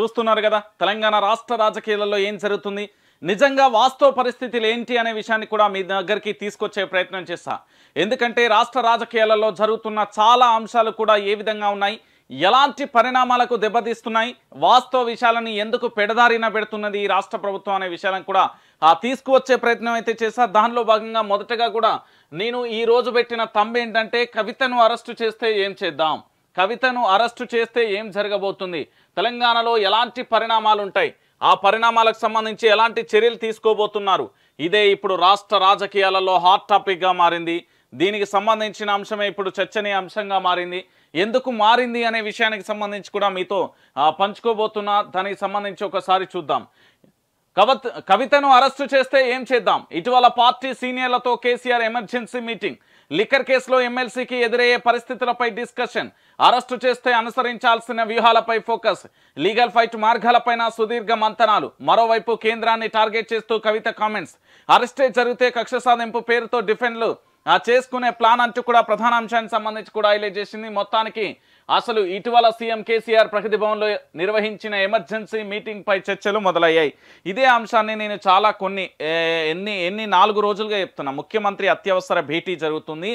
చూస్తున్నారు కదా తెలంగాణ రాష్ట్ర రాజకీయాలలో ఏం జరుగుతుంది నిజంగా వాస్తవ పరిస్థితులు ఏంటి అనే విషయాన్ని కూడా మీ దగ్గరికి తీసుకొచ్చే ప్రయత్నం చేస్తా ఎందుకంటే రాష్ట్ర రాజకీయాలలో జరుగుతున్న చాలా అంశాలు కూడా ఏ విధంగా ఉన్నాయి ఎలాంటి పరిణామాలకు దెబ్బతీస్తున్నాయి వాస్తవ విషయాలని ఎందుకు పెడదారిన పెడుతున్నది ఈ రాష్ట్ర ప్రభుత్వం అనే విషయాలను కూడా ఆ తీసుకువచ్చే ప్రయత్నం అయితే చేసా దానిలో భాగంగా మొదటగా కూడా నేను ఈ రోజు పెట్టిన తంబ ఏంటంటే కవితను అరెస్టు చేస్తే ఏం చేద్దాం కవితను అరెస్టు చేస్తే ఏం జరగబోతుంది తెలంగాణలో ఎలాంటి పరిణామాలు ఉంటాయి ఆ పరిణామాలకు సంబంధించి ఎలాంటి చర్యలు తీసుకోబోతున్నారు ఇదే ఇప్పుడు రాష్ట్ర రాజకీయాలలో హాట్ టాపిక్గా మారింది దీనికి సంబంధించిన అంశమే ఇప్పుడు చర్చనీయ అంశంగా మారింది ఎందుకు మారింది అనే విషయానికి సంబంధించి కూడా మీతో పంచుకోబోతున్నా దానికి సంబంధించి ఒకసారి చూద్దాం కవితను అరెస్టు చేస్తే ఏం చేద్దాం ఇటీవల పార్టీ సీనియర్లతో కేసీఆర్ ఎమర్జెన్సీ మీటింగ్ లిక్కర్ కేసులో ఎమ్మెల్సీకి ఎదురయ్యే పరిస్థితులపై డిస్కషన్ అరెస్టు చేస్తే అనుసరించాల్సిన వ్యూహాలపై ఫోకస్ లీగల్ ఫైట్ మార్గాలపైన సుదీర్ఘ మంతనాలు మరోవైపు కేంద్రాన్ని టార్గెట్ చేస్తూ కవిత కామెంట్స్ అరెస్టే జరిగితే కక్ష సాధింపు పేరుతో డిఫెండ్లు చేసుకునే ప్లాన్ అంటూ కూడా ప్రధాన అంశానికి సంబంధించి కూడా హైలైట్ చేసింది మొత్తానికి అసలు ఇటీవల సీఎం కేసీఆర్ ప్రగతి భవన్లో నిర్వహించిన ఎమర్జెన్సీ మీటింగ్పై చర్చలు మొదలయ్యాయి ఇదే అంశాన్ని నేను చాలా కొన్ని ఎన్ని ఎన్ని నాలుగు రోజులుగా చెప్తున్నా ముఖ్యమంత్రి అత్యవసర భేటీ జరుగుతుంది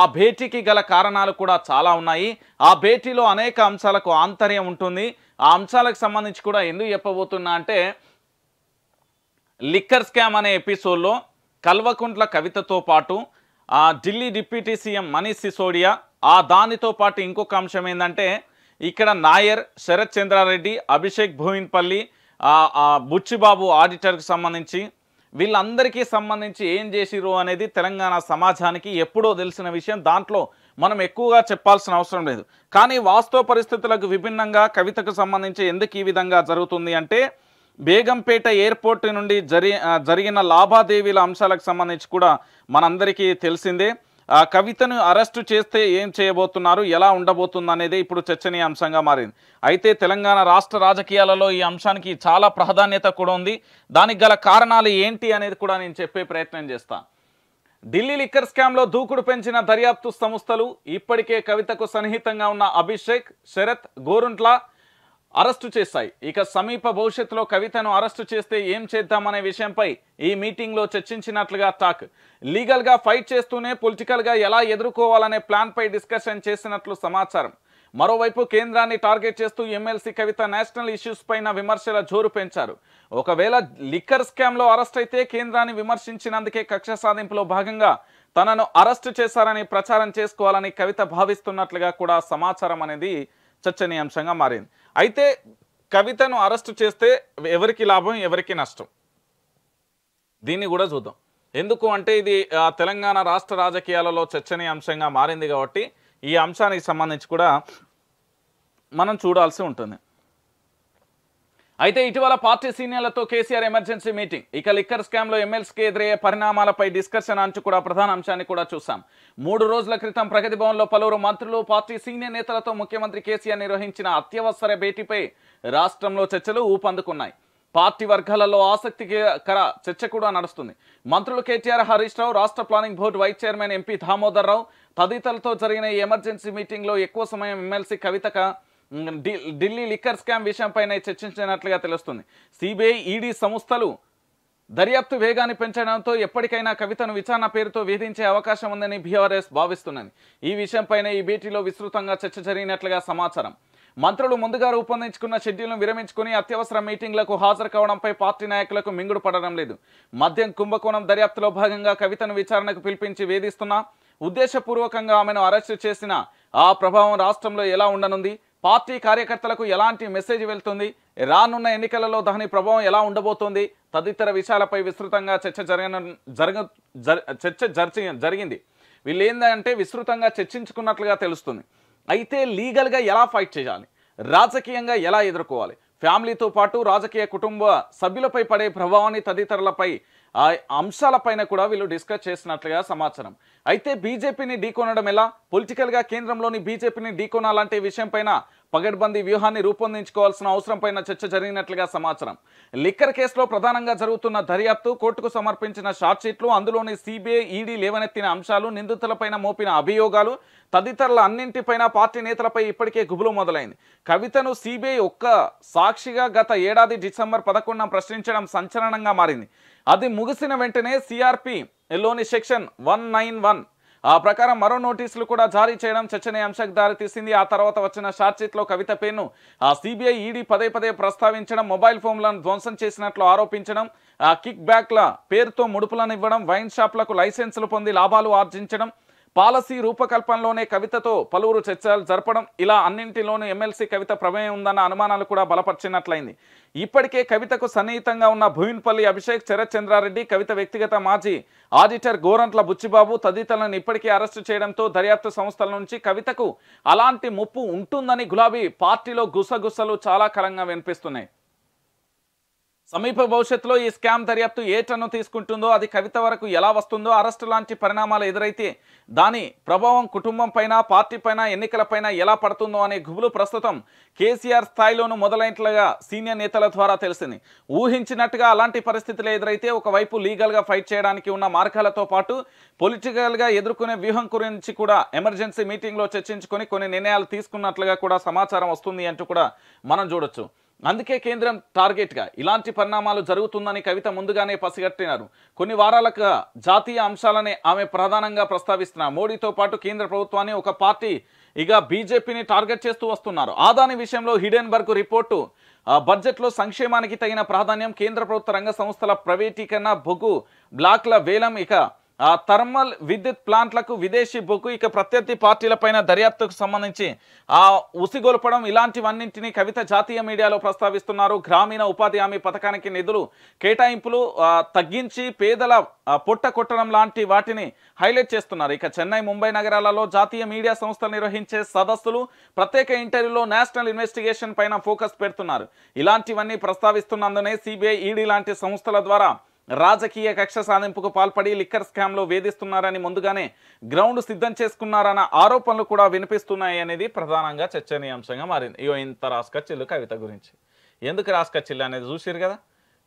ఆ భేటీకి గల కారణాలు కూడా చాలా ఉన్నాయి ఆ భేటీలో అనేక అంశాలకు ఆంతర్యం ఉంటుంది ఆ అంశాలకు సంబంధించి కూడా ఎందుకు చెప్పబోతున్నా అంటే లిక్కర్ స్కామ్ అనే ఎపిసోడ్లో కల్వకుంట్ల కవితతో పాటు ఢిల్లీ డిప్యూటీ సీఎం మనీష్ సిసోడియా ఆ దానితో పాటు ఇంకొక అంశం ఏంటంటే ఇక్కడ నాయర్ శరత్ చంద్రారెడ్డి అభిషేక్ భూమిన్పల్లి బుచ్చిబాబు ఆడిటర్కి సంబంధించి వీళ్ళందరికీ సంబంధించి ఏం చేసిరు అనేది తెలంగాణ సమాజానికి ఎప్పుడో తెలిసిన విషయం దాంట్లో మనం ఎక్కువగా చెప్పాల్సిన అవసరం లేదు కానీ వాస్తవ పరిస్థితులకు విభిన్నంగా కవితకు సంబంధించి ఎందుకు ఈ విధంగా జరుగుతుంది అంటే బేగంపేట ఎయిర్పోర్ట్ నుండి జరిగిన లాభాదేవీల అంశాలకు సంబంధించి కూడా మనందరికీ తెలిసిందే కవితను అరెస్టు చేస్తే ఏం చేయబోతున్నారు ఎలా ఉండబోతుంది అనేది ఇప్పుడు అంశంగా మారింది అయితే తెలంగాణ రాష్ట్ర రాజకీయాలలో ఈ అంశానికి చాలా ప్రాధాన్యత కూడా ఉంది దానికి గల కారణాలు ఏంటి అనేది కూడా నేను చెప్పే ప్రయత్నం చేస్తాను ఢిల్లీ లిక్కర్ స్కామ్లో దూకుడు పెంచిన దర్యాప్తు సంస్థలు ఇప్పటికే కవితకు సన్నిహితంగా ఉన్న అభిషేక్ శరత్ గోరుంట్ల అరెస్టు చేస్తాయి ఇక సమీప భవిష్యత్తులో కవితను అరెస్టు చేస్తే ఏం చేద్దామనే విషయంపై ఈ మీటింగ్లో చర్చించినట్లుగా టాక్ లీగల్గా ఫైట్ చేస్తూనే పొలిటికల్గా ఎలా ఎదుర్కోవాలనే ప్లాన్పై డిస్కషన్ చేసినట్లు సమాచారం మరోవైపు కేంద్రాన్ని టార్గెట్ చేస్తూ ఎమ్మెల్సీ కవిత నేషనల్ ఇష్యూస్ పైన విమర్శల జోరు పెంచారు ఒకవేళ లిక్కర్ స్కామ్లో అరెస్ట్ అయితే కేంద్రాన్ని విమర్శించినందుకే కక్ష సాధింపులో భాగంగా తనను అరెస్ట్ చేశారని ప్రచారం చేసుకోవాలని కవిత భావిస్తున్నట్లుగా కూడా సమాచారం అనేది చర్చనీయాంశంగా మారింది అయితే కవితను అరెస్ట్ చేస్తే ఎవరికి లాభం ఎవరికి నష్టం దీన్ని కూడా చూద్దాం ఎందుకు అంటే ఇది తెలంగాణ రాష్ట్ర రాజకీయాలలో చర్చనీయాంశంగా మారింది కాబట్టి ఈ అంశానికి సంబంధించి కూడా మనం చూడాల్సి ఉంటుంది అయితే ఇటీవల పార్టీ సీనియర్లతో కేసీఆర్ ఎమర్జెన్సీ మీటింగ్ ఇక లిక్కర్ స్కామ్లో ఎమ్మెల్సీకి ఎదురయ్యే పరిణామాలపై డిస్కషన్ అంటూ కూడా ప్రధాన అంశాన్ని కూడా చూసాం మూడు రోజుల క్రితం ప్రగతి లో పలువురు మంత్రులు పార్టీ సీనియర్ నేతలతో ముఖ్యమంత్రి కేసీఆర్ నిర్వహించిన అత్యవసర భేటీపై రాష్ట్రంలో చర్చలు ఊపందుకున్నాయి పార్టీ వర్గాలలో ఆసక్తికర చర్చ కూడా నడుస్తుంది మంత్రులు కేటీఆర్ హరీష్ రావు రాష్ట్ర planning board vice chairman MP Damodar Rao తదితరులతో జరిగిన ఈ ఎమర్జెన్సీ మీటింగ్లో ఎక్కువ సమయం ఎమ్మెల్సీ కవితక ఢిల్లీ లిక్కర్ స్కామ్ విషయంపైన చర్చించినట్లుగా తెలుస్తుంది సిబిఐ ఈడీ సంస్థలు దర్యాప్తు వేగాన్ని పెంచడంతో ఎప్పటికైనా కవితను విచారణ పేరుతో వేధించే అవకాశం ఉందని బీఆర్ఎస్ భావిస్తున్నది ఈ విషయంపైన ఈ భేటీలో విస్తృతంగా చర్చ జరిగినట్లుగా సమాచారం మంత్రులు ముందుగా రూపొందించుకున్న షెడ్యూల్ను విరమించుకుని అత్యవసర మీటింగ్లకు హాజరు కావడంపై పార్టీ నాయకులకు మింగుడు పడడం లేదు మద్యం కుంభకోణం దర్యాప్తులో భాగంగా కవితను విచారణకు పిలిపించి వేధిస్తున్నా ఉద్దేశపూర్వకంగా ఆమెను అరెస్టు చేసిన ఆ ప్రభావం రాష్ట్రంలో ఎలా ఉండనుంది పార్టీ కార్యకర్తలకు ఎలాంటి మెసేజ్ వెళ్తుంది రానున్న ఎన్నికలలో దాని ప్రభావం ఎలా ఉండబోతోంది తదితర విషయాలపై విస్తృతంగా చర్చ జరగ జరగ చర్చ జరిచి జరిగింది వీళ్ళు ఏంటంటే విస్తృతంగా చర్చించుకున్నట్లుగా తెలుస్తుంది అయితే లీగల్గా ఎలా ఫైట్ చేయాలి రాజకీయంగా ఎలా ఎదుర్కోవాలి ఫ్యామిలీతో పాటు రాజకీయ కుటుంబ సభ్యులపై పడే ప్రభావాన్ని తదితరులపై ఆ అంశాలపైన కూడా వీళ్ళు డిస్కస్ చేసినట్లుగా సమాచారం అయితే బీజేపీని ఢీకొనడం ఎలా పొలిటికల్గా కేంద్రంలోని బీజేపీని ఢీకొనాలంటే విషయంపైన పగడ్బందీ వ్యూహాన్ని రూపొందించుకోవాల్సిన అవసరంపైన చర్చ జరిగినట్లుగా సమాచారం లిక్కర్ కేసులో ప్రధానంగా జరుగుతున్న దర్యాప్తు కోర్టుకు సమర్పించిన షార్ట్షీట్లు అందులోని సిబిఐ ఈడీ లేవనెత్తిన అంశాలు నిందితులపైన మోపిన అభియోగాలు తదితరుల అన్నింటిపైన పార్టీ నేతలపై ఇప్పటికే గుబులు మొదలైంది కవితను సిబిఐ ఒక్క సాక్షిగా గత ఏడాది డిసెంబర్ పదకొండున ప్రశ్నించడం సంచలనంగా మారింది అది ముగిసిన వెంటనే సిఆర్పి లోని సెక్షన్ వన్ నైన్ వన్ ఆ ప్రకారం మరో నోటీసులు కూడా జారీ చేయడం చర్చనీయాంశకు దారితీసింది ఆ తర్వాత వచ్చిన లో కవిత పేరును ఆ సిబిఐ ఈడీ e పదే పదే ప్రస్తావించడం మొబైల్ ఫోన్లను ధ్వంసం చేసినట్లు ఆరోపించడం ఆ కిక్ బ్యాక్ల పేరుతో ముడుపులను ఇవ్వడం వైన్ షాప్లకు లైసెన్సులు పొంది లాభాలు ఆర్జించడం పాలసీ రూపకల్పనలోనే కవితతో పలువురు చర్చలు జరపడం ఇలా అన్నింటిలోనూ ఎమ్మెల్సీ కవిత ప్రమేయం ఉందన్న అనుమానాలు కూడా బలపరిచినట్లయింది ఇప్పటికే కవితకు సన్నిహితంగా ఉన్న భూమిన్పల్లి అభిషేక్ చంద్రారెడ్డి కవిత వ్యక్తిగత మాజీ ఆడిటర్ గోరంట్ల బుచ్చిబాబు తదితరులను ఇప్పటికే అరెస్టు చేయడంతో దర్యాప్తు సంస్థల నుంచి కవితకు అలాంటి ముప్పు ఉంటుందని గులాబీ పార్టీలో గుసగుసలు చాలా కలంగా వినిపిస్తున్నాయి సమీప భవిష్యత్తులో ఈ స్కామ్ దర్యాప్తు ఏ టన్ను తీసుకుంటుందో అది కవిత వరకు ఎలా వస్తుందో అరెస్టు లాంటి పరిణామాలు ఎదురైతే దాని ప్రభావం కుటుంబం పైన పార్టీ పైన ఎన్నికలపైన ఎలా పడుతుందో అనే గుబులు ప్రస్తుతం కేసీఆర్ స్థాయిలోనూ మొదలైనట్లుగా సీనియర్ నేతల ద్వారా తెలిసింది ఊహించినట్టుగా అలాంటి పరిస్థితులు ఎదురైతే ఒకవైపు లీగల్గా ఫైట్ చేయడానికి ఉన్న మార్గాలతో పాటు పొలిటికల్గా ఎదుర్కొనే వ్యూహం గురించి కూడా ఎమర్జెన్సీ మీటింగ్లో చర్చించుకొని కొన్ని నిర్ణయాలు తీసుకున్నట్లుగా కూడా సమాచారం వస్తుంది అంటూ కూడా మనం చూడొచ్చు అందుకే కేంద్రం టార్గెట్గా ఇలాంటి పరిణామాలు జరుగుతుందని కవిత ముందుగానే పసిగట్టినారు కొన్ని వారాలకు జాతీయ అంశాలనే ఆమె ప్రధానంగా ప్రస్తావిస్తున్న మోడీతో పాటు కేంద్ర ప్రభుత్వాన్ని ఒక పార్టీ ఇక బీజేపీని టార్గెట్ చేస్తూ వస్తున్నారు ఆదాని విషయంలో హిడెన్బర్గ్ రిపోర్టు బడ్జెట్లో సంక్షేమానికి తగిన ప్రాధాన్యం కేంద్ర ప్రభుత్వ రంగ సంస్థల ప్రైవేటీకరణ బొగ్గు బ్లాక్ల వేలం ఇక థర్మల్ విద్యుత్ ప్లాంట్లకు విదేశీ బొగ్గు ఇక ప్రత్యర్థి పార్టీలపైన దర్యాప్తుకు సంబంధించి ఆ ఉసిగొల్పడం ఇలాంటివన్నింటినీ కవిత జాతీయ మీడియాలో ప్రస్తావిస్తున్నారు గ్రామీణ ఉపాధి హామీ పథకానికి నిధులు కేటాయింపులు తగ్గించి పేదల పొట్ట కొట్టడం లాంటి వాటిని హైలైట్ చేస్తున్నారు ఇక చెన్నై ముంబై నగరాలలో జాతీయ మీడియా సంస్థలు నిర్వహించే సదస్సులు ప్రత్యేక ఇంటర్వ్యూలో నేషనల్ ఇన్వెస్టిగేషన్ పైన ఫోకస్ పెడుతున్నారు ఇలాంటివన్నీ ప్రస్తావిస్తున్నందునే సిబిఐ ఈడీ లాంటి సంస్థల ద్వారా రాజకీయ కక్ష సాధింపుకు పాల్పడి లిక్కర్ స్కామ్లో వేధిస్తున్నారని ముందుగానే గ్రౌండ్ సిద్ధం చేసుకున్నారన్న ఆరోపణలు కూడా వినిపిస్తున్నాయి అనేది ప్రధానంగా చర్చనీయాంశంగా మారింది ఇగో ఇంత రాసుకచ్చిల్లు కవిత గురించి ఎందుకు రాసుకచ్చిల్లు అనేది చూసారు కదా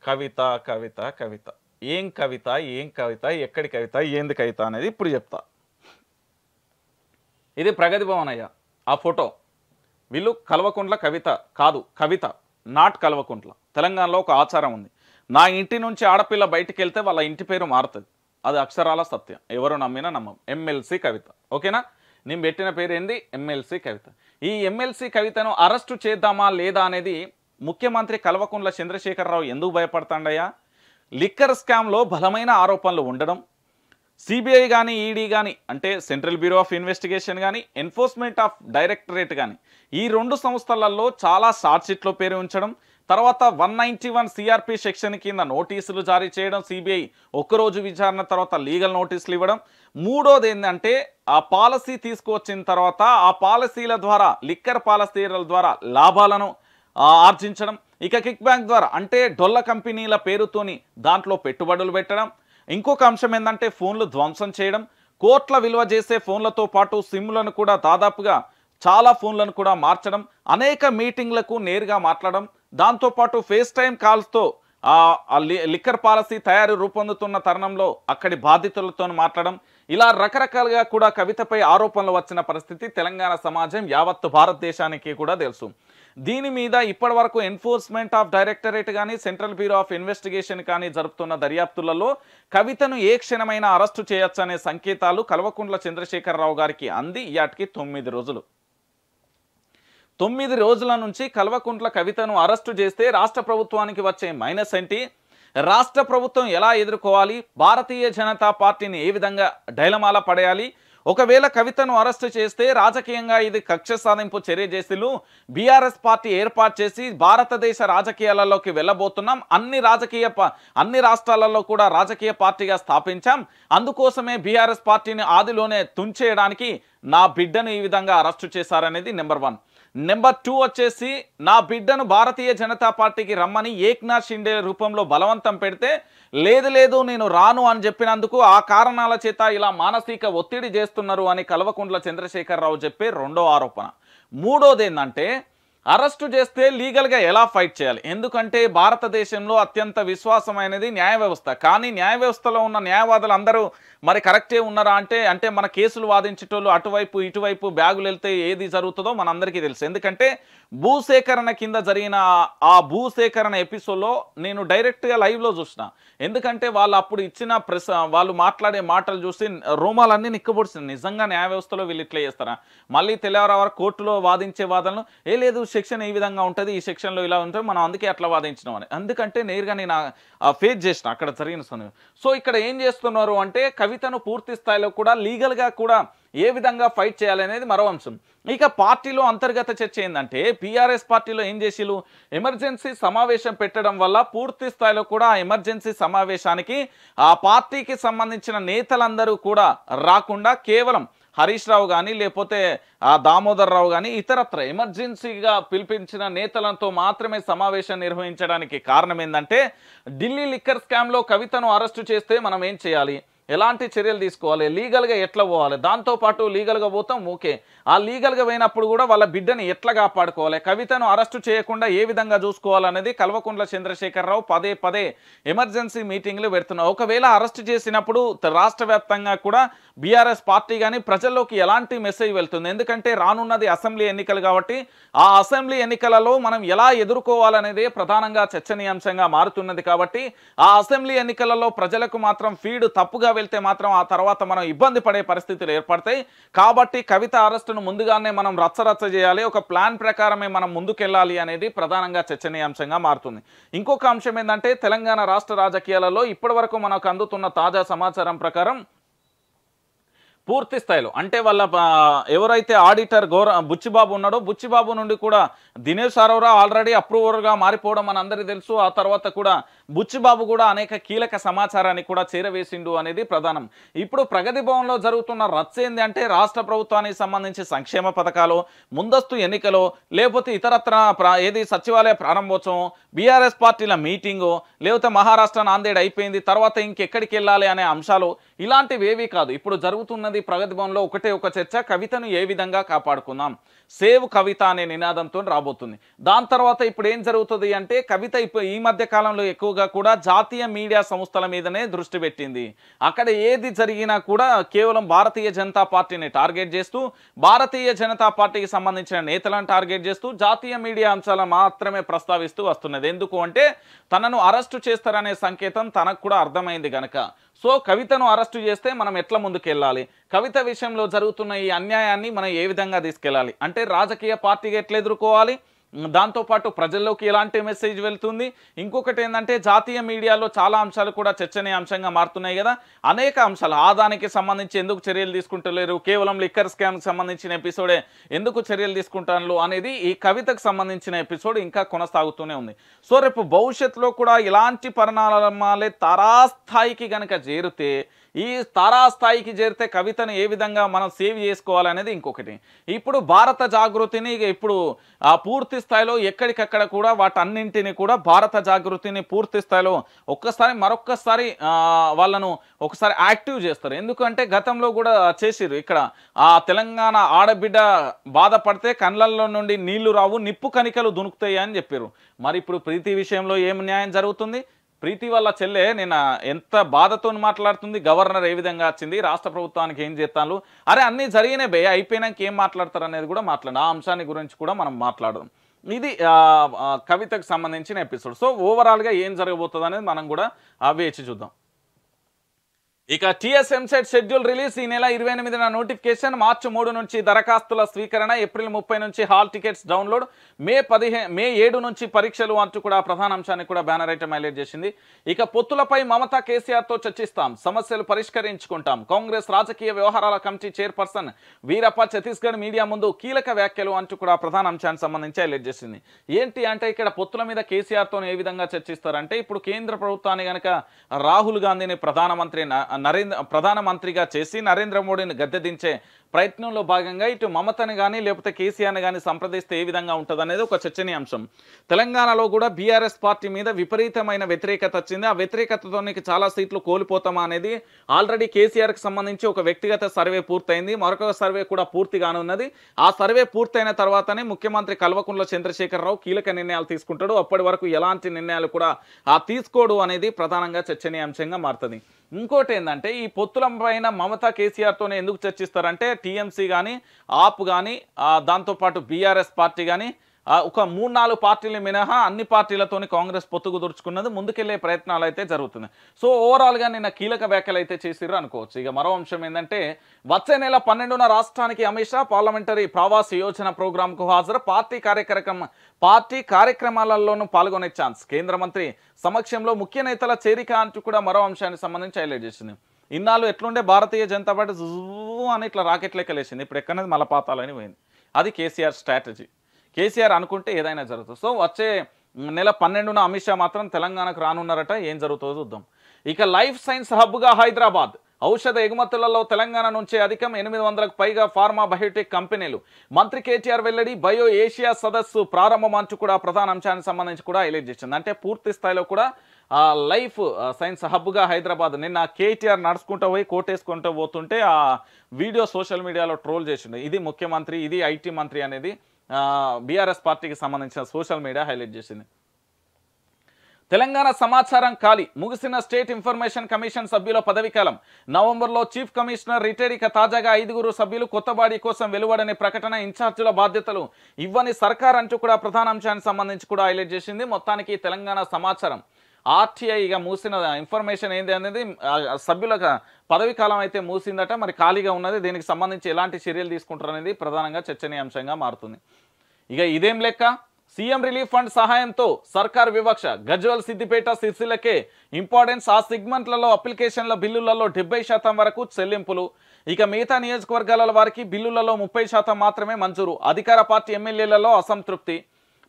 కవిత కవిత కవిత ఏం కవిత ఏం కవిత ఎక్కడి కవిత ఏంది కవిత అనేది ఇప్పుడు చెప్తా ఇది ప్రగతి భవన్ అయ్యా ఆ ఫోటో వీళ్ళు కల్వకుంట్ల కవిత కాదు కవిత నాట్ కల్వకుంట్ల తెలంగాణలో ఒక ఆచారం ఉంది నా ఇంటి నుంచి ఆడపిల్ల బయటికి వెళ్తే వాళ్ళ ఇంటి పేరు మారుతుంది అది అక్షరాల సత్యం ఎవరు నమ్మినా నమ్మం ఎమ్మెల్సీ కవిత ఓకేనా నేను పెట్టిన పేరు ఏంది ఎమ్మెల్సీ కవిత ఈ ఎమ్మెల్సీ కవితను అరెస్టు చేద్దామా లేదా అనేది ముఖ్యమంత్రి కల్వకుంట్ల చంద్రశేఖరరావు ఎందుకు భయపడతాడయ్యా లిక్కర్ స్కామ్లో బలమైన ఆరోపణలు ఉండడం సిబిఐ కానీ ఈడీ కానీ అంటే సెంట్రల్ బ్యూరో ఆఫ్ ఇన్వెస్టిగేషన్ కానీ ఎన్ఫోర్స్మెంట్ ఆఫ్ డైరెక్టరేట్ కానీ ఈ రెండు సంస్థలలో చాలా షార్ట్ షీట్లో పేరు ఉంచడం తర్వాత one ninety one CRP section కింద నోటీసులు జారీ చేయడం సిబిఐ ఒక్కరోజు విచారణ తర్వాత లీగల్ నోటీసులు ఇవ్వడం మూడోది ఏంటంటే ఆ పాలసీ తీసుకువచ్చిన తర్వాత ఆ పాలసీల ద్వారా లిక్కర్ పాలసీల ద్వారా లాభాలను ఆర్జించడం ఇక కిక్ బ్యాంక్ ద్వారా అంటే డొల్ల కంపెనీల పేరుతోని దాంట్లో పెట్టుబడులు పెట్టడం ఇంకొక అంశం ఏంటంటే ఫోన్లు ధ్వంసం చేయడం కోట్ల విలువ చేసే ఫోన్లతో పాటు సిమ్లను కూడా దాదాపుగా చాలా ఫోన్లను కూడా మార్చడం అనేక మీటింగ్లకు నేరుగా మాట్లాడడం దాంతోపాటు ఫేస్ టైం కాల్స్తో ఆ లిక్కర్ పాలసీ తయారు రూపొందుతున్న తరుణంలో అక్కడి బాధితులతో మాట్లాడడం ఇలా రకరకాలుగా కూడా కవితపై ఆరోపణలు వచ్చిన పరిస్థితి తెలంగాణ సమాజం యావత్తు భారతదేశానికి కూడా తెలుసు దీని మీద ఇప్పటి వరకు ఎన్ఫోర్స్మెంట్ ఆఫ్ డైరెక్టరేట్ కానీ సెంట్రల్ బ్యూరో ఆఫ్ ఇన్వెస్టిగేషన్ కానీ జరుపుతున్న దర్యాప్తులలో కవితను ఏ క్షణమైనా అరెస్టు చేయొచ్చనే సంకేతాలు కల్వకుంట్ల చంద్రశేఖరరావు గారికి అంది ఇయాటికి తొమ్మిది రోజులు తొమ్మిది రోజుల నుంచి కల్వకుంట్ల కవితను అరెస్టు చేస్తే రాష్ట్ర ప్రభుత్వానికి వచ్చే మైనస్ ఏంటి రాష్ట్ర ప్రభుత్వం ఎలా ఎదుర్కోవాలి భారతీయ జనతా పార్టీని ఏ విధంగా డైలమాల పడేయాలి ఒకవేళ కవితను అరెస్టు చేస్తే రాజకీయంగా ఇది కక్ష సాధింపు చర్య చేసిలు బీఆర్ఎస్ పార్టీ ఏర్పాటు చేసి భారతదేశ రాజకీయాలలోకి వెళ్ళబోతున్నాం అన్ని రాజకీయ అన్ని రాష్ట్రాలలో కూడా రాజకీయ పార్టీగా స్థాపించాం అందుకోసమే బీఆర్ఎస్ పార్టీని ఆదిలోనే తుంచేయడానికి నా బిడ్డను ఈ విధంగా అరెస్టు చేశారనేది నెంబర్ వన్ నెంబర్ టూ వచ్చేసి నా బిడ్డను భారతీయ జనతా పార్టీకి రమ్మని ఏక్నాథ్ షిండే రూపంలో బలవంతం పెడితే లేదు లేదు నేను రాను అని చెప్పినందుకు ఆ కారణాల చేత ఇలా మానసిక ఒత్తిడి చేస్తున్నారు అని కల్వకుంట్ల చంద్రశేఖరరావు చెప్పే రెండో ఆరోపణ మూడోది ఏంటంటే అరెస్టు చేస్తే లీగల్గా ఎలా ఫైట్ చేయాలి ఎందుకంటే భారతదేశంలో అత్యంత విశ్వాసమైనది న్యాయ వ్యవస్థ కానీ న్యాయ వ్యవస్థలో ఉన్న న్యాయవాదులు అందరూ మరి కరెక్టే ఉన్నారా అంటే అంటే మన కేసులు వాదించేటోళ్ళు అటువైపు ఇటువైపు బ్యాగులు వెళ్తే ఏది జరుగుతుందో మనందరికీ తెలుసు ఎందుకంటే భూసేకరణ కింద జరిగిన ఆ భూసేకరణ ఎపిసోడ్లో నేను డైరెక్ట్గా లైవ్లో చూసిన ఎందుకంటే వాళ్ళు అప్పుడు ఇచ్చిన ప్రెస్ వాళ్ళు మాట్లాడే మాటలు చూసి రోమాలన్నీ నిక్కబొడిచింది నిజంగా న్యాయ వ్యవస్థలో వీళ్ళు ఇట్లా చేస్తారా మళ్ళీ తెల్లవారు కోర్టులో వాదించే వాదనలు ఏ లేదు సెక్షన్ ఏ విధంగా ఉంటుంది ఈ సెక్షన్లో ఇలా ఉంటుంది మనం అందుకే అట్లా వాదించినాం అని అందుకంటే నేరుగా నేను ఫేస్ చేసిన అక్కడ జరిగిన సమయం సో ఇక్కడ ఏం చేస్తున్నారు అంటే కవితను పూర్తి స్థాయిలో కూడా లీగల్గా కూడా ఏ విధంగా ఫైట్ చేయాలనేది మరో అంశం ఇక పార్టీలో అంతర్గత చర్చ ఏంటంటే పీఆర్ఎస్ పార్టీలో ఏం చేసిలు ఎమర్జెన్సీ సమావేశం పెట్టడం వల్ల పూర్తి స్థాయిలో కూడా ఆ ఎమర్జెన్సీ సమావేశానికి ఆ పార్టీకి సంబంధించిన నేతలందరూ కూడా రాకుండా కేవలం హరీష్ రావు కానీ లేకపోతే దామోదర్ రావు కానీ ఇతరత్ర ఎమర్జెన్సీగా పిలిపించిన నేతలతో మాత్రమే సమావేశం నిర్వహించడానికి కారణం ఏంటంటే ఢిల్లీ లిక్కర్ స్కామ్లో కవితను అరెస్టు చేస్తే మనం ఏం చేయాలి ఎలాంటి చర్యలు తీసుకోవాలి లీగల్గా ఎట్లా పోవాలి దాంతోపాటు లీగల్గా పోతాం ఓకే ఆ లీగల్గా పోయినప్పుడు కూడా వాళ్ళ బిడ్డని ఎట్లా కాపాడుకోవాలి కవితను అరెస్టు చేయకుండా ఏ విధంగా చూసుకోవాలనేది కల్వకుంట్ల చంద్రశేఖరరావు పదే పదే ఎమర్జెన్సీ మీటింగ్లు పెడుతున్నారు ఒకవేళ అరెస్టు చేసినప్పుడు రాష్ట్ర కూడా బీఆర్ఎస్ పార్టీ కానీ ప్రజల్లోకి ఎలాంటి మెసేజ్ వెళ్తుంది ఎందుకంటే రానున్నది అసెంబ్లీ ఎన్నికలు కాబట్టి ఆ అసెంబ్లీ ఎన్నికలలో మనం ఎలా ఎదుర్కోవాలనేదే ప్రధానంగా చర్చనీయాంశంగా మారుతున్నది కాబట్టి ఆ అసెంబ్లీ ఎన్నికలలో ప్రజలకు మాత్రం ఫీడ్ తప్పుగా వెళ్తే మాత్రం ఆ తర్వాత మనం ఇబ్బంది పడే పరిస్థితులు ఏర్పడతాయి కాబట్టి కవిత అరెస్టును ముందుగానే మనం రచ్చరచ్చ చేయాలి ఒక ప్లాన్ ప్రకారమే మనం ముందుకెళ్ళాలి అనేది ప్రధానంగా చర్చనీయాంశంగా మారుతుంది ఇంకొక అంశం ఏంటంటే తెలంగాణ రాష్ట్ర రాజకీయాలలో ఇప్పటివరకు మనకు అందుతున్న తాజా సమాచారం ప్రకారం పూర్తి స్థాయిలో అంటే వాళ్ళ ఎవరైతే ఆడిటర్ గౌర బుచ్చిబాబు ఉన్నాడో బుచ్చిబాబు నుండి కూడా దినేష్ సారవరావు ఆల్రెడీ అప్రూవర్గా మారిపోవడం మనందరికీ తెలుసు ఆ తర్వాత కూడా బుచ్చిబాబు కూడా అనేక కీలక సమాచారాన్ని కూడా చేరవేసిండు అనేది ప్రధానం ఇప్పుడు ప్రగతి భవన్లో జరుగుతున్న రచ్చేంది అంటే రాష్ట్ర ప్రభుత్వానికి సంబంధించి సంక్షేమ పథకాలు ముందస్తు ఎన్నికలో లేకపోతే ఇతరత్ర ఏది సచివాలయ ప్రారంభోత్సవం బీఆర్ఎస్ పార్టీల మీటింగు లేకపోతే మహారాష్ట్ర నాందేడ్ అయిపోయింది తర్వాత ఇంకెక్కడికి వెళ్ళాలి అనే అంశాలు ఇలాంటివి ఏవి కాదు ఇప్పుడు జరుగుతున్నది ప్రగతి భవన్లో ఒకటే ఒక చర్చ కవితను ఏ విధంగా కాపాడుకుందాం సేవ్ కవిత అనే నినాదంతో రాబోతుంది దాని తర్వాత ఇప్పుడు ఏం జరుగుతుంది అంటే కవిత ఈ మధ్య కాలంలో ఎక్కువగా దాదాపుగా కూడా జాతీయ మీడియా సంస్థల మీదనే దృష్టి పెట్టింది అక్కడ ఏది జరిగినా కూడా కేవలం భారతీయ జనతా పార్టీని టార్గెట్ చేస్తూ భారతీయ జనతా పార్టీకి సంబంధించిన నేతలను టార్గెట్ చేస్తూ జాతీయ మీడియా అంశాలను మాత్రమే ప్రస్తావిస్తూ వస్తున్నది ఎందుకు అంటే తనను అరెస్టు చేస్తారనే సంకేతం తనకు కూడా అర్థమైంది కనుక సో కవితను అరెస్టు చేస్తే మనం ఎట్లా ముందుకెళ్ళాలి కవిత విషయంలో జరుగుతున్న ఈ అన్యాయాన్ని మనం ఏ విధంగా తీసుకెళ్ళాలి అంటే రాజకీయ పార్టీకి ఎట్లా ఎదుర్కోవాలి దాంతోపాటు ప్రజల్లోకి ఎలాంటి మెసేజ్ వెళ్తుంది ఇంకొకటి ఏంటంటే జాతీయ మీడియాలో చాలా అంశాలు కూడా చర్చనీయ అంశంగా మారుతున్నాయి కదా అనేక అంశాలు ఆదానికి సంబంధించి ఎందుకు చర్యలు తీసుకుంటలేరు కేవలం లిక్కర్ స్కామ్కి సంబంధించిన ఎపిసోడే ఎందుకు చర్యలు తీసుకుంటాను అనేది ఈ కవితకు సంబంధించిన ఎపిసోడ్ ఇంకా కొనసాగుతూనే ఉంది సో రేపు భవిష్యత్తులో కూడా ఇలాంటి పరిణామాలే తారాస్థాయికి కనుక చేరితే ఈ తారాస్థాయికి చేరితే కవితను ఏ విధంగా మనం సేవ్ చేసుకోవాలనేది ఇంకొకటి ఇప్పుడు భారత జాగృతిని ఇప్పుడు పూర్తి స్థాయిలో ఎక్కడికక్కడ కూడా వాటన్నింటినీ కూడా భారత జాగృతిని పూర్తి స్థాయిలో ఒక్కసారి మరొక్కసారి వాళ్ళను ఒకసారి యాక్టివ్ చేస్తారు ఎందుకంటే గతంలో కూడా చేసిరు ఇక్కడ ఆ తెలంగాణ ఆడబిడ్డ బాధపడితే కండ్లల్లో నుండి నీళ్లు రావు నిప్పు కనికలు దునుకుతాయి అని చెప్పారు మరి ఇప్పుడు ప్రీతి విషయంలో ఏం న్యాయం జరుగుతుంది ప్రీతి వాళ్ళ చెల్లె నిన్న ఎంత బాధతో మాట్లాడుతుంది గవర్నర్ ఏ విధంగా వచ్చింది రాష్ట్ర ప్రభుత్వానికి ఏం చేస్తాను అరే అన్నీ జరిగినాయి బే అయిపోయినాక ఏం మాట్లాడతారు అనేది కూడా మాట్లాడు ఆ అంశాన్ని గురించి కూడా మనం మాట్లాడదాం ఇది కవితకు సంబంధించిన ఎపిసోడ్ సో ఓవరాల్గా ఏం జరగబోతుంది అనేది మనం కూడా వేచి చూద్దాం ఇక సెట్ షెడ్యూల్ రిలీజ్ ఈ నెల ఇరవై ఎనిమిదిన నోటిఫికేషన్ మార్చి మూడు నుంచి దరఖాస్తుల స్వీకరణ ఏప్రిల్ ముప్పై నుంచి హాల్ టికెట్స్ డౌన్లోడ్ మే పదిహే మే ఏడు నుంచి పరీక్షలు అంటూ కూడా ప్రధాన అంశాన్ని కూడా బ్యానర్ ఐటమ్ హైలైట్ చేసింది ఇక పొత్తులపై మమతా కేసీఆర్తో చర్చిస్తాం సమస్యలు పరిష్కరించుకుంటాం కాంగ్రెస్ రాజకీయ వ్యవహారాల committee chairperson Veerappa Chhattisgarh media ముందు కీలక వ్యాఖ్యలు అంటూ కూడా ప్రధాన అంశానికి సంబంధించి హైలైట్ చేసింది ఏంటి అంటే ఇక్కడ పొత్తుల మీద కేసీఆర్తో ఏ విధంగా చర్చిస్తారంటే ఇప్పుడు కేంద్ర ప్రభుత్వాన్ని కనుక రాహుల్ గాంధీని ప్రధానమంత్రి నరేంద్ర ప్రధానమంత్రిగా చేసి నరేంద్ర మోడీని గద్దెదించే ప్రయత్నంలో భాగంగా ఇటు మమతను కానీ లేకపోతే కేసీఆర్ని కానీ సంప్రదిస్తే ఏ విధంగా ఉంటుంది అనేది ఒక చర్చనీయాంశం తెలంగాణలో కూడా బీఆర్ఎస్ పార్టీ మీద విపరీతమైన వ్యతిరేకత వచ్చింది ఆ వ్యతిరేకతతో చాలా సీట్లు కోల్పోతామా అనేది ఆల్రెడీ కేసీఆర్కి సంబంధించి ఒక వ్యక్తిగత సర్వే పూర్తయింది మరొక సర్వే కూడా పూర్తిగానున్నది ఆ సర్వే పూర్తయిన తర్వాతనే ముఖ్యమంత్రి కల్వకుంట్ల చంద్రశేఖరరావు కీలక నిర్ణయాలు తీసుకుంటాడు అప్పటి వరకు ఎలాంటి నిర్ణయాలు కూడా ఆ తీసుకోడు అనేది ప్రధానంగా చర్చనీయాంశంగా మారుతుంది ఇంకోటి ఏంటంటే ఈ పొత్తులం పైన మమతా కేసీఆర్తోనే ఎందుకు చర్చిస్తారంటే టీఎంసీ కానీ ఆప్ కానీ దాంతోపాటు బీఆర్ఎస్ పార్టీ కానీ ఒక మూడు నాలుగు పార్టీలు మినహా అన్ని పార్టీలతోని కాంగ్రెస్ పొత్తుకు దుర్చుకున్నది ముందుకెళ్లే ప్రయత్నాలు అయితే జరుగుతుంది సో ఓవరాల్గా నిన్న కీలక వ్యాఖ్యలు అయితే చేసిర్రు అనుకోవచ్చు ఇక మరో అంశం ఏంటంటే వచ్చే నెల పన్నెండున రాష్ట్రానికి అమిత్ షా పార్లమెంటరీ ప్రవాస యోజన ప్రోగ్రాంకు హాజరు పార్టీ కార్యక్రమ పార్టీ కార్యక్రమాలలోనూ పాల్గొనే ఛాన్స్ కేంద్ర మంత్రి సమక్షంలో ముఖ్య నేతల చేరిక అంటూ కూడా మరో అంశానికి సంబంధించి హైలైట్ చేసింది ఇన్నాళ్ళు ఎట్లుండే భారతీయ జనతా పార్టీ అని ఇట్లా రాకెట్ లెక్కలేసింది ఇప్పుడు ఎక్కడనేది మలపాతాలని పోయింది అది కేసీఆర్ స్ట్రాటజీ కేసీఆర్ అనుకుంటే ఏదైనా జరుగుతుంది సో వచ్చే నెల పన్నెండున అమిత్ షా మాత్రం తెలంగాణకు రానున్నారట ఏం జరుగుతుందో చూద్దాం ఇక లైఫ్ సైన్స్ హబ్గా హైదరాబాద్ ఔషధ ఎగుమతులలో తెలంగాణ నుంచే అధికం ఎనిమిది వందలకు పైగా ఫార్మా బయోటెక్ కంపెనీలు మంత్రి కేటీఆర్ వెల్లడి బయో ఏషియా సదస్సు ప్రారంభమంచు కూడా ప్రధాన అంశానికి సంబంధించి కూడా హైలైట్ చేసింది అంటే పూర్తి స్థాయిలో కూడా లైఫ్ సైన్స్ హబ్గా హైదరాబాద్ నిన్న కేటీఆర్ నడుచుకుంటూ పోయి కోటేసుకుంటూ పోతుంటే ఆ వీడియో సోషల్ మీడియాలో ట్రోల్ చేసిండే ఇది ముఖ్యమంత్రి ఇది ఐటీ మంత్రి అనేది బీఆర్ఎస్ పార్టీకి సంబంధించిన సోషల్ మీడియా హైలైట్ చేసింది తెలంగాణ సమాచారం ఖాళీ ముగిసిన స్టేట్ ఇన్ఫర్మేషన్ కమిషన్ సభ్యుల పదవీకాలం నవంబర్లో చీఫ్ కమిషనర్ రిటైర్ ఇక తాజాగా ఐదుగురు సభ్యులు కొత్త బాడీ కోసం వెలువడని ప్రకటన ఇన్ఛార్జీల బాధ్యతలు ఇవ్వని సర్కార్ అంటూ కూడా ప్రధాన అంశానికి సంబంధించి కూడా హైలైట్ చేసింది మొత్తానికి తెలంగాణ సమాచారం ఆర్టీఐ ఇక మూసిన ఇన్ఫర్మేషన్ ఏంది అనేది సభ్యుల కాలం అయితే మూసిందట మరి ఖాళీగా ఉన్నది దీనికి సంబంధించి ఎలాంటి చర్యలు తీసుకుంటారు అనేది ప్రధానంగా చర్చనీయాంశంగా మారుతుంది ఇక ఇదేం లెక్క సీఎం రిలీఫ్ ఫండ్ సహాయంతో సర్కార్ వివక్ష గజ్వల్ సిద్దిపేట సిర్సిలకే ఇంపార్టెన్స్ ఆ సిగ్మెంట్లలో అప్లికేషన్ల బిల్లులలో డెబ్బై శాతం వరకు చెల్లింపులు ఇక మిగతా నియోజకవర్గాల వారికి బిల్లులలో ముప్పై శాతం మాత్రమే మంజూరు అధికార పార్టీ ఎమ్మెల్యేలలో అసంతృప్తి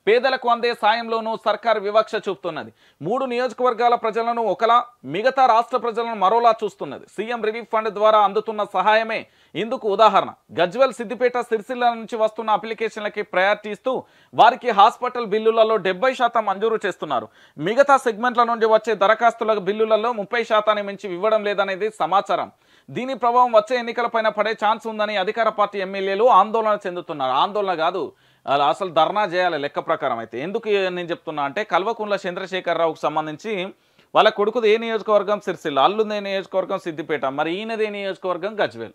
పేదలకు అందే సాయంలోనూ సర్కార్ వివక్ష చూపుతున్నది మూడు నియోజకవర్గాల ప్రజలను ఒకలా మిగతా రాష్ట్ర ప్రజలను మరోలా చూస్తున్నది సీఎం రిలీఫ్ ఫండ్ ద్వారా అందుతున్న సహాయమే ఇందుకు ఉదాహరణ గజ్వెల్ సిద్దిపేట సిరిసిల్ల నుంచి వస్తున్న అప్లికేషన్లకి ప్రయారిటీ ఇస్తూ వారికి హాస్పిటల్ బిల్లులలో డెబ్బై శాతం మంజూరు చేస్తున్నారు మిగతా సెగ్మెంట్ల నుండి వచ్చే దరఖాస్తుల బిల్లులలో ముప్పై శాతాన్ని మించి ఇవ్వడం లేదనేది సమాచారం దీని ప్రభావం వచ్చే ఎన్నికలపైన పడే ఛాన్స్ ఉందని అధికార పార్టీ ఎమ్మెల్యేలు ఆందోళన చెందుతున్నారు ఆందోళన కాదు అలా అసలు ధర్నా చేయాలి లెక్క ప్రకారం అయితే ఎందుకు నేను చెప్తున్నా అంటే కల్వకుండ్ల చంద్రశేఖరరావుకు సంబంధించి వాళ్ళ కొడుకుది ఏ నియోజకవర్గం సిరిసిల్ల అల్లుంది నియోజకవర్గం సిద్దిపేట మరి ఈయనదే నియోజకవర్గం గజ్వేల్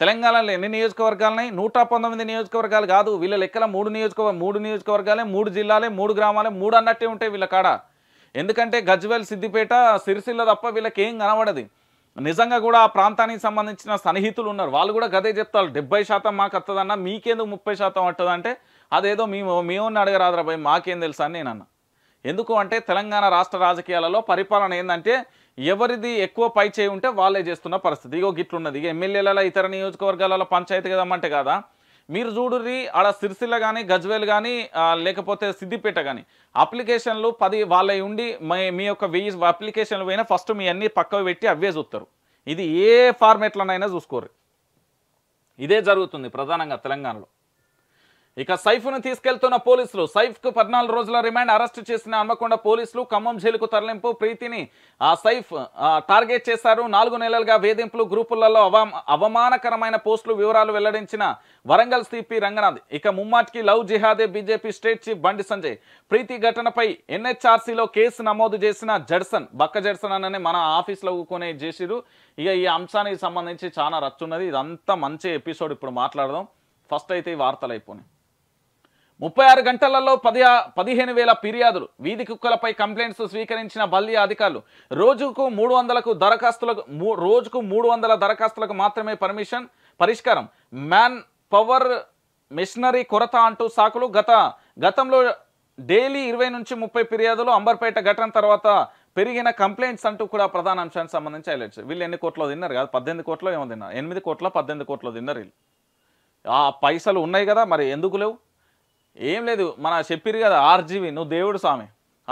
తెలంగాణలో ఎన్ని నియోజకవర్గాలున్నాయి నూట పంతొమ్మిది నియోజకవర్గాలు కాదు వీళ్ళ లెక్కల మూడు నియోజకవర్గ మూడు నియోజకవర్గాలే మూడు జిల్లాలే మూడు గ్రామాలే మూడు అన్నట్టే ఉంటాయి వీళ్ళ కాడ ఎందుకంటే గజ్వేల్ సిద్దిపేట సిరిసిల్ల తప్ప వీళ్ళకి ఏం కనబడదు నిజంగా కూడా ఆ ప్రాంతానికి సంబంధించిన సన్నిహితులు ఉన్నారు వాళ్ళు కూడా గదే చెప్తారు డెబ్బై శాతం మాకు వస్తుందన్నా మీకేందుకు ముప్పై శాతం అంటే అదేదో మేము మేమున్న అడగరాదురా భయ్ మాకేం తెలుసా అని నేను ఎందుకు అంటే తెలంగాణ రాష్ట్ర రాజకీయాలలో పరిపాలన ఏంటంటే ఎవరిది ఎక్కువ పై చేయి ఉంటే వాళ్ళే చేస్తున్న పరిస్థితి ఇగో గిట్లున్నది ఇక ఎమ్మెల్యేలలో ఇతర నియోజకవర్గాలలో పంచాయతీ కదమ్మంటే కదా మీరు చూడుర్రి ఆడ సిరిసిల్ల కానీ గజ్వేల్ కానీ లేకపోతే సిద్దిపేట కానీ అప్లికేషన్లు పది వాళ్ళ ఉండి మీ యొక్క వెయ్యి అప్లికేషన్లు పోయినా ఫస్ట్ మీ అన్ని పక్కకు పెట్టి అవే చూస్తారు ఇది ఏ ఫార్మేట్లనైనా చూసుకోరు ఇదే జరుగుతుంది ప్రధానంగా తెలంగాణలో ఇక ను తీసుకెళ్తున్న పోలీసులు కు పద్నాలుగు రోజుల రిమాండ్ అరెస్ట్ చేసిన హన్మకొండ పోలీసులు ఖమ్మం జైలుకు తరలింపు ప్రీతిని ఆ సైఫ్ టార్గెట్ చేశారు నాలుగు నెలలుగా వేధింపులు గ్రూపులలో అవమానకరమైన పోస్టులు వివరాలు వెల్లడించిన వరంగల్ సిపి రంగనాథ్ ఇక ముమ్మాటికి లవ్ జిహాదే BJP state chief Bandi Sanjay ప్రీతి ఘటనపై ఎన్హెచ్ఆర్సీలో కేసు నమోదు చేసిన జడ్సన్ బక్క జడ్సన్ అని మన ఆఫీస్లో ఊకునే చేసిరు ఇక ఈ అంశానికి సంబంధించి చాలా రచ్చున్నది ఇదంతా మంచి ఎపిసోడ్ ఇప్పుడు మాట్లాడదాం ఫస్ట్ అయితే ఈ వార్తలు అయిపోయినాయి ముప్పై ఆరు గంటలలో పది పదిహేను వేల ఫిర్యాదులు వీధి కుక్కలపై కంప్లైంట్స్ స్వీకరించిన బల్లి అధికారులు రోజుకు మూడు వందలకు దరఖాస్తులకు రోజుకు మూడు వందల దరఖాస్తులకు మాత్రమే పర్మిషన్ పరిష్కారం మ్యాన్ పవర్ మిషనరీ కొరత అంటూ సాకులు గత గతంలో డైలీ ఇరవై నుంచి ముప్పై ఫిర్యాదులు అంబర్పేట ఘటన తర్వాత పెరిగిన కంప్లైంట్స్ అంటూ కూడా ప్రధాన అంశానికి సంబంధించి హైలైట్స్ వీళ్ళు ఎన్ని కోట్లో తిన్నారు కాదు పద్దెనిమిది కోట్లో ఏమో తిన్నారు ఎనిమిది కోట్ల పద్దెనిమిది కోట్లో తిన్నారు వీళ్ళు ఆ పైసలు ఉన్నాయి కదా మరి ఎందుకు లేవు ఏం లేదు మన చెప్పిరు కదా ఆర్జీవి నువ్వు దేవుడు స్వామి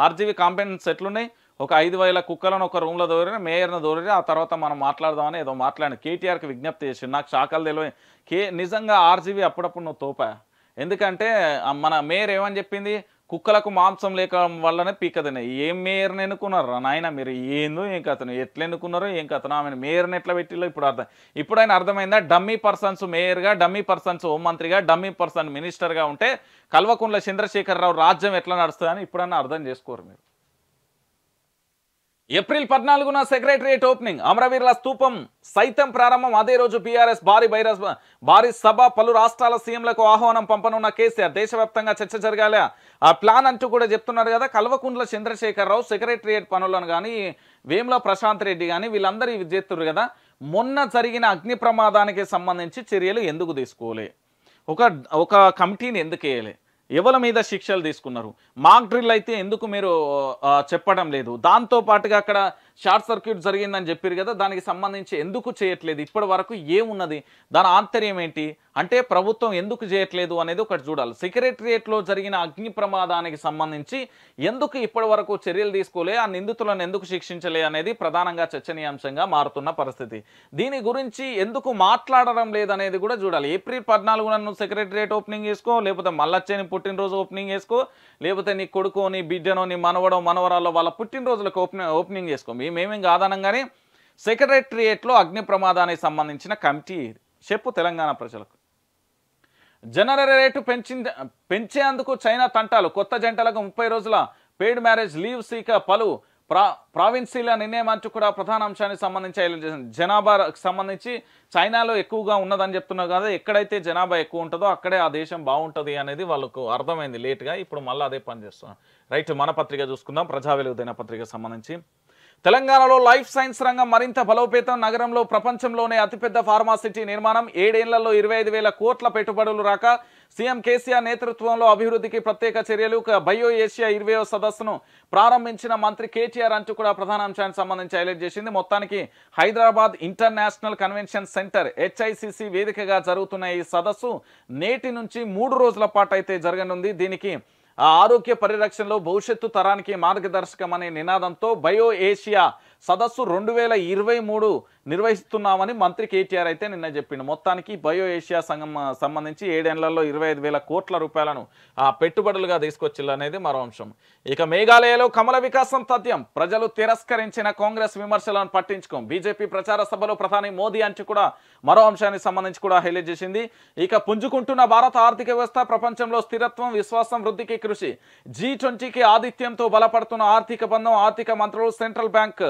ఆర్జీవి కంపెనీస్ ఎట్లున్నాయి ఒక ఐదు వేల కుక్కలను ఒక రూమ్లో దోరిన మేయర్ను దోరిన ఆ తర్వాత మనం మాట్లాడదామని ఏదో మాట్లాడిన కేటీఆర్కి విజ్ఞప్తి చేసి నాకు శాఖలు తెలియ కే నిజంగా ఆర్జీవి అప్పుడప్పుడు నువ్వు తోపా ఎందుకంటే మన మేయర్ ఏమని చెప్పింది కుక్కలకు మాంసం లేక వల్లనే పీకదన్నాయి ఏం మేయర్ని ఎన్నుకున్నారా నాయన మీరు ఏందో ఏం కథను ఎట్లా ఎన్నుకున్నారో ఏం కథను ఆమెను మేయర్ని ఎట్లా పెట్టిలో ఇప్పుడు అర్థం ఇప్పుడు ఆయన అర్థమైందా డమ్మీ పర్సన్స్ మేయర్గా డమ్మీ పర్సన్స్ హోంమంత్రిగా డమ్మీ పర్సన్ మినిస్టర్గా ఉంటే కల్వకుండ్ల చంద్రశేఖరరావు రాజ్యం ఎట్లా నడుస్తుందని ఇప్పుడన్నా అర్థం చేసుకోరు మీరు ఏప్రిల్ పద్నాలుగున సెక్రటరియట్ ఓపెనింగ్ అమరవీరుల స్థూపం సైతం ప్రారంభం అదే రోజు బీఆర్ఎస్ భారీ బైరస్ భారీ సభ పలు రాష్ట్రాల సీఎంలకు ఆహ్వానం పంపనున్న కేసీఆర్ దేశవ్యాప్తంగా చర్చ జరగాలి ఆ ప్లాన్ అంటూ కూడా చెప్తున్నారు కదా కల్వకుండ్ల చంద్రశేఖరరావు సెక్రటరియట్ పనులను కానీ వేముల ప్రశాంత్ రెడ్డి కానీ వీళ్ళందరూ ఇవి చేస్తున్నారు కదా మొన్న జరిగిన అగ్ని ప్రమాదానికి సంబంధించి చర్యలు ఎందుకు తీసుకోలే ఒక ఒక కమిటీని ఎందుకు వేయలే ఎవరి మీద శిక్షలు తీసుకున్నారు మాక్ డ్రిల్ అయితే ఎందుకు మీరు చెప్పడం లేదు దాంతోపాటుగా అక్కడ షార్ట్ సర్క్యూట్ జరిగిందని చెప్పారు కదా దానికి సంబంధించి ఎందుకు చేయట్లేదు ఇప్పటి వరకు ఏమున్నది దాని ఆంతర్యం ఏంటి అంటే ప్రభుత్వం ఎందుకు చేయట్లేదు అనేది ఒకటి చూడాలి సెక్రటరియట్లో జరిగిన అగ్ని ప్రమాదానికి సంబంధించి ఎందుకు ఇప్పటి వరకు చర్యలు తీసుకోలే ఆ నిందితులను ఎందుకు శిక్షించలే అనేది ప్రధానంగా చర్చనీయాంశంగా మారుతున్న పరిస్థితి దీని గురించి ఎందుకు మాట్లాడడం లేదనేది కూడా చూడాలి ఏప్రిల్ పద్నాలుగు నన్ను సెక్రటరియట్ ఓపెనింగ్ చేసుకో లేకపోతే మల్లచ్చేని పుట్టినరోజు ఓపెనింగ్ చేసుకో లేకపోతే నీ కొడుకు నీ బిడ్డనో నీ మనవడో మనవరాలో వాళ్ళ పుట్టినరోజులకు ఓపెనింగ్ ఓపెనింగ్ చేసుకో మేమేం కాదనంగానే సెక్రటరియేట్లో అగ్ని ప్రమాదానికి సంబంధించిన కమిటీ చెప్పు తెలంగాణ ప్రజలకు జనరల్ రేటు పెంచి పెంచేందుకు చైనా తంటాలు కొత్త జంటలకు ముప్పై రోజుల పెయిడ్ మ్యారేజ్ లీవ్ సీక పలు ప్రా ప్రావిన్సీల అంటూ కూడా ప్రధాన అంశానికి సంబంధించి జనాభాకి సంబంధించి చైనాలో ఎక్కువగా ఉన్నదని చెప్తున్నారు కదా ఎక్కడైతే జనాభా ఎక్కువ ఉంటుందో అక్కడే ఆ దేశం బాగుంటుంది అనేది వాళ్ళకు అర్థమైంది లేట్గా ఇప్పుడు మళ్ళీ అదే పనిచేస్తున్నారు రైట్ మన పత్రిక చూసుకుందాం ప్రజా ప్రజావెలుగు దినపత్రిక సంబంధించి తెలంగాణలో లైఫ్ సైన్స్ రంగం మరింత బలోపేతం నగరంలో ప్రపంచంలోనే అతిపెద్ద ఫార్మాసిటీ నిర్మాణం ఏడేళ్లలో ఇరవై ఐదు వేల కోట్ల పెట్టుబడులు రాక సీఎం కేసీఆర్ నేతృత్వంలో అభివృద్ధికి ప్రత్యేక చర్యలు బయో ఏషియా ఇరవయో సదస్సును ప్రారంభించిన మంత్రి కేటీఆర్ అంటూ కూడా ప్రధాన అంశానికి సంబంధించి హైలైట్ చేసింది మొత్తానికి Hyderabad international convention centre HICC వేదికగా జరుగుతున్న ఈ సదస్సు నేటి నుంచి మూడు రోజుల పాటు అయితే జరగనుంది దీనికి ఆరోగ్య పరిరక్షణలో భవిష్యత్తు తరానికి మార్గదర్శకం అనే నినాదంతో బయో ఏషియా సదస్సు రెండు వేల ఇరవై మూడు నిర్వహిస్తున్నామని మంత్రి కేటీఆర్ అయితే నిన్న చెప్పిండు మొత్తానికి బయో ఏషియా సంఘం సంబంధించి ఏడేళ్లలో ఇరవై ఐదు వేల కోట్ల రూపాయలను పెట్టుబడులుగా తీసుకొచ్చిల్లు అనేది మరో అంశం ఇక మేఘాలయలో కమల వికాసం తథ్యం ప్రజలు తిరస్కరించిన కాంగ్రెస్ విమర్శలను పట్టించుకోం బీజేపీ ప్రచార సభలో ప్రధాని మోదీ అంటూ కూడా మరో అంశానికి సంబంధించి కూడా హైలైట్ చేసింది ఇక పుంజుకుంటున్న భారత ఆర్థిక వ్యవస్థ ప్రపంచంలో స్థిరత్వం విశ్వాసం వృద్ధికి కృషి జీ ట్వంటీకి ఆదిత్యంతో బలపడుతున్న ఆర్థిక బంధం ఆర్థిక మంత్రులు సెంట్రల్ బ్యాంక్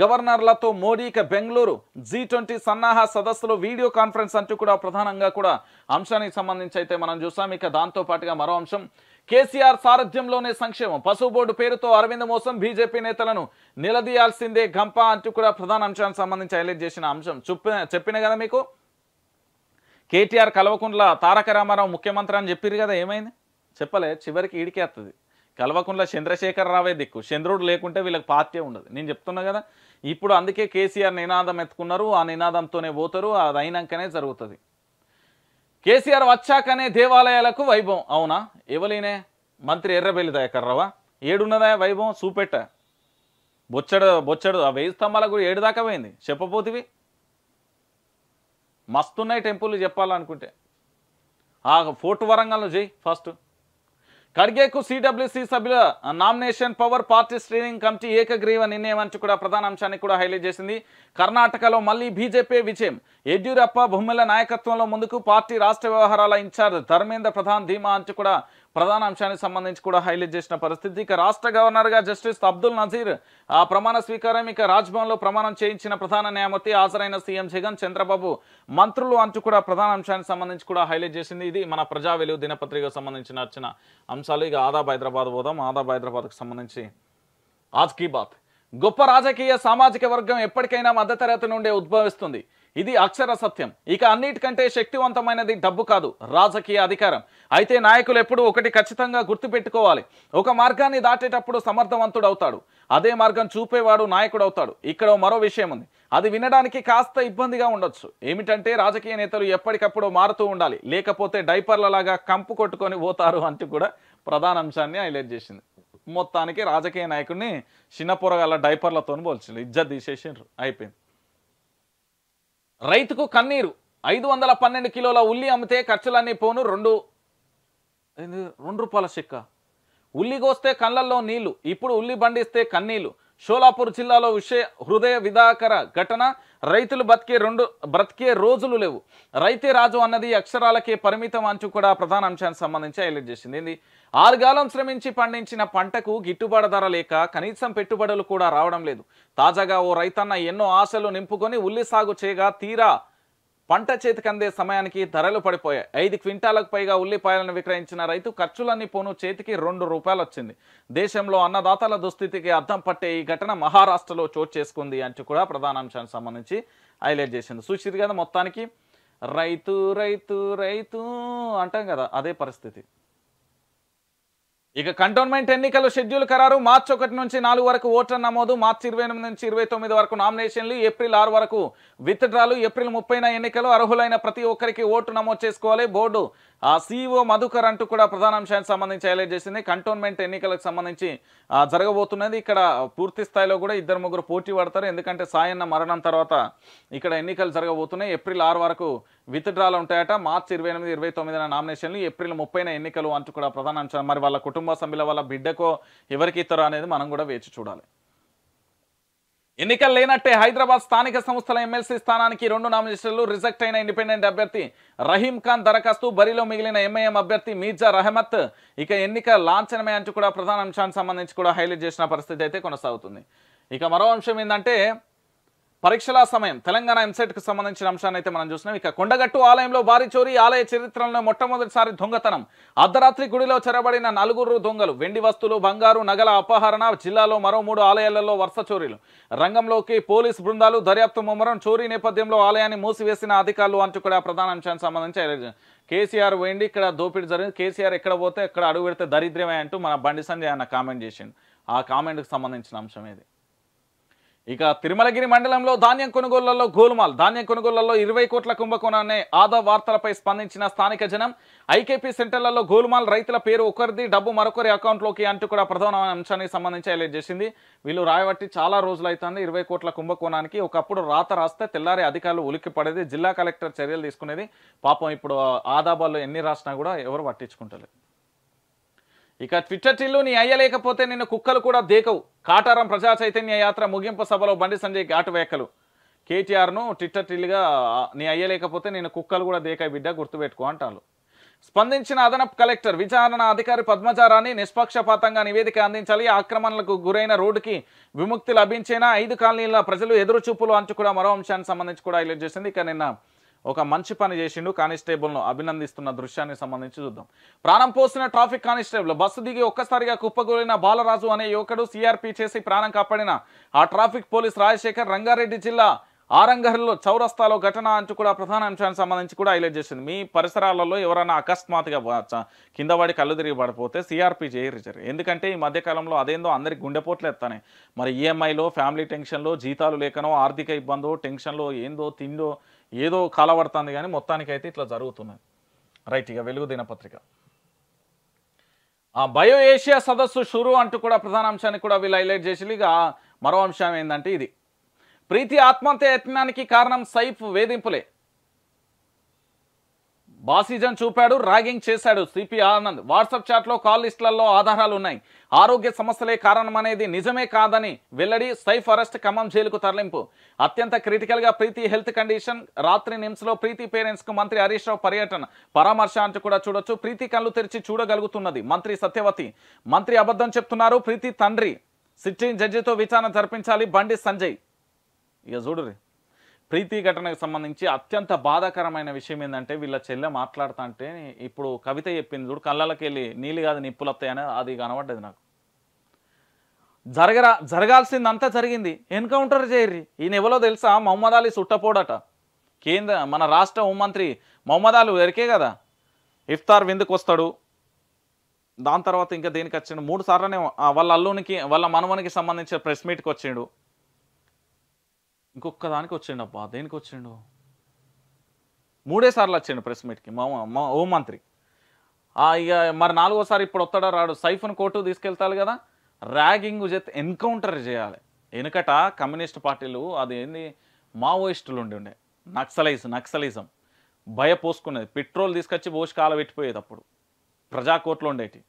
గవర్నర్లతో మోడీ ఇక బెంగళూరు జీ ట్వంటీ సన్నాహ సదస్సులో వీడియో కాన్ఫరెన్స్ అంటూ కూడా ప్రధానంగా కూడా అంశానికి సంబంధించి అయితే మనం చూసాం ఇక దాంతో పాటుగా మరో అంశం కేసీఆర్ సారథ్యంలోనే సంక్షేమం పసుపు బోర్డు పేరుతో అరవింద్ మోసం బీజేపీ నేతలను నిలదీయాల్సిందే గంప అంటూ కూడా ప్రధాన అంశానికి సంబంధించి హైలైట్ చేసిన అంశం చెప్పిన చెప్పిన కదా మీకు కేటీఆర్ కల్వకుంట్ల తారక రామారావు ముఖ్యమంత్రి అని చెప్పారు కదా ఏమైంది చెప్పలే చివరికి ఈడికే కల్వకుంట్ల చంద్రశేఖరరావే దిక్కు చంద్రుడు లేకుంటే వీళ్ళకి పార్టీ ఉండదు నేను చెప్తున్నా కదా ఇప్పుడు అందుకే కేసీఆర్ నినాదం ఎత్తుకున్నారు ఆ నినాదంతోనే పోతారు అది అయినాకనే జరుగుతుంది కేసీఆర్ వచ్చాకనే దేవాలయాలకు వైభవం అవునా ఎవలినే మంత్రి ఎర్రబెల్లి దయాకర్రావా ఏడున్నదా వైభవం చూపెట్ట బొచ్చడు బొచ్చడు ఆ వెయ్యి స్తంభాల గుడి ఏడు దాకా పోయింది చెప్పబోతివి మస్తున్నాయి టెంపుల్ చెప్పాలనుకుంటే ఆ ఫోర్ట్ వరంగల్ చేయి ఫస్ట్ ఖర్గేకు సిడబ్ల్యూసీ సభ్యుల nomination power party screening committee ఏకగ్రీవ నిర్ణయం అంటూ కూడా ప్రధాన అంశాన్ని కూడా హైలైట్ చేసింది కర్ణాటకలో మళ్ళీ బీజేపీ విజయం యడ్యూరప్ప భూముల నాయకత్వంలో ముందుకు పార్టీ రాష్ట్ర వ్యవహారాల ఇన్ఛార్జ్ ధర్మేంద్ర ప్రధాన్ ధీమా అంటూ కూడా ప్రధాన అంశానికి సంబంధించి కూడా హైలైట్ చేసిన పరిస్థితి ఇక రాష్ట్ర గవర్నర్గా జస్టిస్ అబ్దుల్ నజీర్ ఆ ప్రమాణ స్వీకారం ఇక రాజ్భవన్లో ప్రమాణం చేయించిన ప్రధాన న్యాయమూర్తి హాజరైన సీఎం జగన్ చంద్రబాబు మంత్రులు అంటూ కూడా ప్రధాన అంశానికి సంబంధించి కూడా హైలైట్ చేసింది ఇది మన ప్రజా వెలుగు దినపత్రికకు సంబంధించిన వచ్చిన అంశాలు ఇక ఆదాబ్ హైదరాబాద్ పోదాం ఆదాబ్ హైదరాబాద్కు సంబంధించి ఆజ్ కీ బాత్ గొప్ప రాజకీయ సామాజిక వర్గం ఎప్పటికైనా మధ్యతరగతి నుండే ఉద్భవిస్తుంది ఇది అక్షర సత్యం ఇక అన్నిటికంటే శక్తివంతమైనది డబ్బు కాదు రాజకీయ అధికారం అయితే నాయకులు ఎప్పుడు ఒకటి ఖచ్చితంగా గుర్తుపెట్టుకోవాలి ఒక మార్గాన్ని దాటేటప్పుడు సమర్థవంతుడు అవుతాడు అదే మార్గం చూపేవాడు నాయకుడు అవుతాడు ఇక్కడ మరో విషయం ఉంది అది వినడానికి కాస్త ఇబ్బందిగా ఉండొచ్చు ఏమిటంటే రాజకీయ నేతలు ఎప్పటికప్పుడు మారుతూ ఉండాలి లేకపోతే డైపర్లలాగా కంపు కొట్టుకొని పోతారు అంటూ కూడా ప్రధాన అంశాన్ని హైలైట్ చేసింది మొత్తానికి రాజకీయ నాయకుడిని చిన్న పొరగాల డైపర్లతో పోల్చిండ్రు ఇజ్జత్ తీసేసిండ్రు అయిపోయింది రైతుకు కన్నీరు ఐదు వందల పన్నెండు కిలోల ఉల్లి అమ్మితే ఖర్చులన్నీ పోను రెండు రెండు రూపాయల చెక్క ఉల్లి కోస్తే కళ్ళల్లో నీళ్లు ఇప్పుడు ఉల్లి బండిస్తే కన్నీళ్లు షోలాపూర్ జిల్లాలో విషయ హృదయ విధాకర ఘటన రైతులు బతికే రెండు బ్రతికే రోజులు లేవు రైతే రాజు అన్నది అక్షరాలకే పరిమితం అంచు కూడా ప్రధాన అంశానికి సంబంధించి హైలైట్ చేసింది ఏంది ఆరుగాలం శ్రమించి పండించిన పంటకు గిట్టుబాటు ధర లేక కనీసం పెట్టుబడులు కూడా రావడం లేదు తాజాగా ఓ రైతన్న ఎన్నో ఆశలు నింపుకొని ఉల్లి సాగు చేయగా తీరా పంట చేతికి అందే సమయానికి ధరలు పడిపోయాయి ఐదు క్వింటాలకు పైగా ఉల్లిపాయలను విక్రయించిన రైతు ఖర్చులన్నీ పోను చేతికి రెండు రూపాయలు వచ్చింది దేశంలో అన్నదాతల దుస్థితికి అర్థం పట్టే ఈ ఘటన మహారాష్ట్రలో చోటు చేసుకుంది అంటూ కూడా ప్రధానాంశానికి సంబంధించి హైలైట్ చేసింది చూసిరు కదా మొత్తానికి రైతు రైతు రైతు అంటాం కదా అదే పరిస్థితి ఇక కంటోన్మెంట్ ఎన్నికలు షెడ్యూల్ ఖరారు మార్చి ఒకటి నుంచి నాలుగు వరకు ఓటర్ నమోదు మార్చి ఇరవై ఎనిమిది నుంచి ఇరవై తొమ్మిది వరకు నామినేషన్లు ఏప్రిల్ ఆరు వరకు విత్డ్రాలు ఏప్రిల్ ముప్పైన ఎన్నికలు అర్హులైన ప్రతి ఒక్కరికి ఓటు నమోదు చేసుకోవాలి బోర్డు ఆ సీఈఓ e మధుకర్ అంటూ కూడా ప్రధాన అంశానికి సంబంధించి హైలైట్ చేసింది కంటోన్మెంట్ ఎన్నికలకు సంబంధించి జరగబోతున్నది ఇక్కడ పూర్తి స్థాయిలో కూడా ఇద్దరు ముగ్గురు పోటీ పడతారు ఎందుకంటే సాయన్న మరణం తర్వాత ఇక్కడ ఎన్నికలు జరగబోతున్నాయి ఏప్రిల్ ఆరు వరకు విత్డ్రాలు ఉంటాయట మార్చి ఇరవై ఎనిమిది ఇరవై తొమ్మిదిన నామినేషన్లు ఏప్రిల్ ముప్పైన ఎన్నికలు అంటూ కూడా ప్రధాన అంశం మరి వాళ్ళ కుటుంబ సభ్యుల వాళ్ళ బిడ్డకో ఎవరికి ఇస్తారో అనేది మనం కూడా వేచి చూడాలి ఎన్నికలు లేనట్టే హైదరాబాద్ స్థానిక సంస్థల ఎమ్మెల్సీ స్థానానికి రెండు నామినేషన్లు రిజెక్ట్ అయిన ఇండిపెండెంట్ అభ్యర్థి రహీం ఖాన్ దరఖాస్తు బరిలో మిగిలిన ఎంఐఎం అభ్యర్థి మీర్జా రహమత్ ఇక ఎన్నిక లాంఛనమే అంటూ కూడా ప్రధాన అంశానికి సంబంధించి కూడా హైలైట్ చేసిన పరిస్థితి అయితే కొనసాగుతుంది ఇక మరో అంశం ఏంటంటే పరీక్షల సమయం తెలంగాణ ఎంసెట్కు e సంబంధించిన అంశాన్ని అయితే మనం చూసినాం ఇక కొండగట్టు ఆలయంలో భారీ చోరీ ఆలయ చరిత్రలో మొట్టమొదటిసారి దొంగతనం అర్ధరాత్రి గుడిలో చెరబడిన నలుగురు దొంగలు వెండి వస్తువులు బంగారు నగల అపహరణ జిల్లాలో మరో మూడు ఆలయాలలో వరుస చోరీలు రంగంలోకి పోలీస్ బృందాలు దర్యాప్తు ముమ్మరం చోరీ నేపథ్యంలో ఆలయాన్ని మూసివేసిన అధికారులు అంటూ కూడా ప్రధాన అంశానికి సంబంధించి కేసీఆర్ పోయింది ఇక్కడ దోపిడీ జరిగింది కేసీఆర్ ఎక్కడ పోతే ఎక్కడ అడుగు పెడితే దరిద్రమే అంటూ మన బండి సంజయ్ అన్న కామెంట్ చేసిండు ఆ కామెంట్కి సంబంధించిన అంశం ఇది ఇక తిరుమలగిరి మండలంలో ధాన్యం కొనుగోళ్లలో గోల్మాల్ ధాన్యం కొనుగోళ్లలో ఇరవై కోట్ల కుంభకోణాన్ని ఆదా వార్తలపై స్పందించిన స్థానిక జనం ఐకేపీ సెంటర్లలో గోల్మాల్ రైతుల పేరు ఒకరిది డబ్బు మరొకరి అకౌంట్లోకి అంటూ కూడా ప్రధాన అంశానికి సంబంధించి హైలైట్ చేసింది వీళ్ళు రాయబట్టి చాలా రోజులు అవుతుంది ఇరవై కోట్ల కుంభకోణానికి ఒకప్పుడు రాత రాస్తే తెల్లారి అధికారులు ఉలిక్కి పడేది జిల్లా కలెక్టర్ చర్యలు తీసుకునేది పాపం ఇప్పుడు ఆదాబాల్లో ఎన్ని రాసినా కూడా ఎవరు పట్టించుకుంటలేదు ఇక ట్విట్టర్ టిల్లు నీ అయ్యలేకపోతే నిన్ను కుక్కలు కూడా దేకవు కాటారం ప్రజా చైతన్య యాత్ర ముగింపు సభలో బండి సంజయ్ ఘాటు వేకలు కేటీఆర్ను ట్విట్టర్ టిల్లుగా నీ అయ్యలేకపోతే నేను కుక్కలు కూడా దేకాయి బిడ్డ గుర్తుపెట్టుకో అంటాను స్పందించిన అదనపు కలెక్టర్ విచారణ అధికారి పద్మచారాన్ని నిష్పక్షపాతంగా నివేదిక అందించాలి ఆక్రమణలకు గురైన రోడ్డుకి విముక్తి లభించేనా ఐదు కాలనీల ప్రజలు ఎదురు అంటూ కూడా మరో అంశానికి సంబంధించి కూడా హైలైట్ చేసింది ఇక నిన్న ఒక మంచి పని చేసిండు కానిస్టేబుల్ను అభినందిస్తున్న దృశ్యానికి సంబంధించి చూద్దాం ప్రాణం పోసిన ట్రాఫిక్ కానిస్టేబుల్ బస్సు దిగి ఒక్కసారిగా కుప్పగూలిన బాలరాజు అనే యువకుడు సిఆర్పి చేసి ప్రాణం కాపాడిన ఆ ట్రాఫిక్ పోలీస్ రాజశేఖర్ రంగారెడ్డి జిల్లా ఆరంగర్లో చౌరస్తాలో ఘటన అంటూ కూడా ప్రధాన అంశానికి సంబంధించి కూడా హైలైట్ చేసింది మీ పరిసరాలలో ఎవరైనా అకస్మాత్తుగా కింద పడి కళ్ళు తిరిగి పడిపోతే సిఆర్పి చేయించారు ఎందుకంటే ఈ మధ్యకాలంలో అదేందో అందరికి గుండెపోట్లు ఎత్తాయి మరి ఈఎంఐలో e ఫ్యామిలీ టెన్షన్లో జీతాలు లేకనో ఆర్థిక ఇబ్బందో టెన్షన్లో ఏందో తిండో ఏదో కాలవడుతుంది కానీ మొత్తానికి అయితే ఇట్లా జరుగుతున్నాయి రైట్ ఇక వెలుగు దినపత్రిక బయో ఏషియా సదస్సు షురు అంటూ కూడా ప్రధాన అంశాన్ని కూడా వీళ్ళు హైలైట్ చేసి ఇక మరో అంశం ఏంటంటే ఇది ప్రీతి ఆత్మహత్య యత్నానికి కారణం సైఫ్ వేధింపులే బాసిజన్ చూపాడు ర్యాగింగ్ చేశాడు సిపి ఆనంద్ వాట్సాప్ చాట్లో కాల్ లిస్టులలో ఆధారాలు ఉన్నాయి ఆరోగ్య సమస్యలే కారణమనేది నిజమే కాదని వెల్లడి సైఫ్ అరెస్ట్ ఖమ్మం జైలుకు తరలింపు అత్యంత క్రిటికల్గా ప్రీతి హెల్త్ కండిషన్ రాత్రి నిమ్స్లో ప్రీతి పేరెంట్స్కు మంత్రి హరీష్ రావు పర్యటన పరామర్శ అంటూ కూడా చూడొచ్చు ప్రీతి కళ్ళు తెరిచి చూడగలుగుతున్నది మంత్రి సత్యవతి మంత్రి అబద్ధం చెప్తున్నారు ప్రీతి తండ్రి సిట్టింగ్ జడ్జితో విచారణ జరిపించాలి బండి సంజయ్ ఇక చూడు ప్రీతి ఘటనకు సంబంధించి అత్యంత బాధాకరమైన విషయం ఏంటంటే వీళ్ళ చెల్లె మాట్లాడుతా అంటే ఇప్పుడు కవిత చెప్పింది చూడు కళ్ళకి వెళ్ళి నీళ్ళు కాదు నిప్పులొత్తాయని అది కనబడ్డది నాకు జరగరా జరగాల్సిందంతా జరిగింది ఎన్కౌంటర్ చేయర్రి ఈయన ఎవరో తెలుసా మహమ్మద్ అలీ సుట్టపోడట కేంద్ర మన రాష్ట్ర హోంమంత్రి మహమ్మద్ అలీ ఎరికే కదా ఇఫ్తార్ విందుకు వస్తాడు దాని తర్వాత ఇంకా దేనికి వచ్చిండు మూడు సార్లనే వాళ్ళ అల్లునికి వాళ్ళ మనవనికి సంబంధించిన ప్రెస్ మీట్కి వచ్చిండు ఇంకొక దానికి వచ్చిండు అబ్బా దేనికి వచ్చిండు మూడేసార్లు వచ్చిండు ప్రెస్ మీట్కి మా హోంమంత్రి ఇక మరి నాలుగోసారి ఇప్పుడు వస్తాడా రాడు సైఫన్ కోర్టు తీసుకెళ్తాడు కదా ర్యాగింగ్ చేస్తే ఎన్కౌంటర్ చేయాలి వెనుకట కమ్యూనిస్ట్ పార్టీలు అది ఏంది మావోయిస్టులు ఉండే నక్సలైజ్ నక్సలిజం భయం పోసుకునేది పెట్రోల్ తీసుకొచ్చి పోసి కాల పెట్టిపోయేది అప్పుడు ప్రజాకోర్టులు ఉండేటి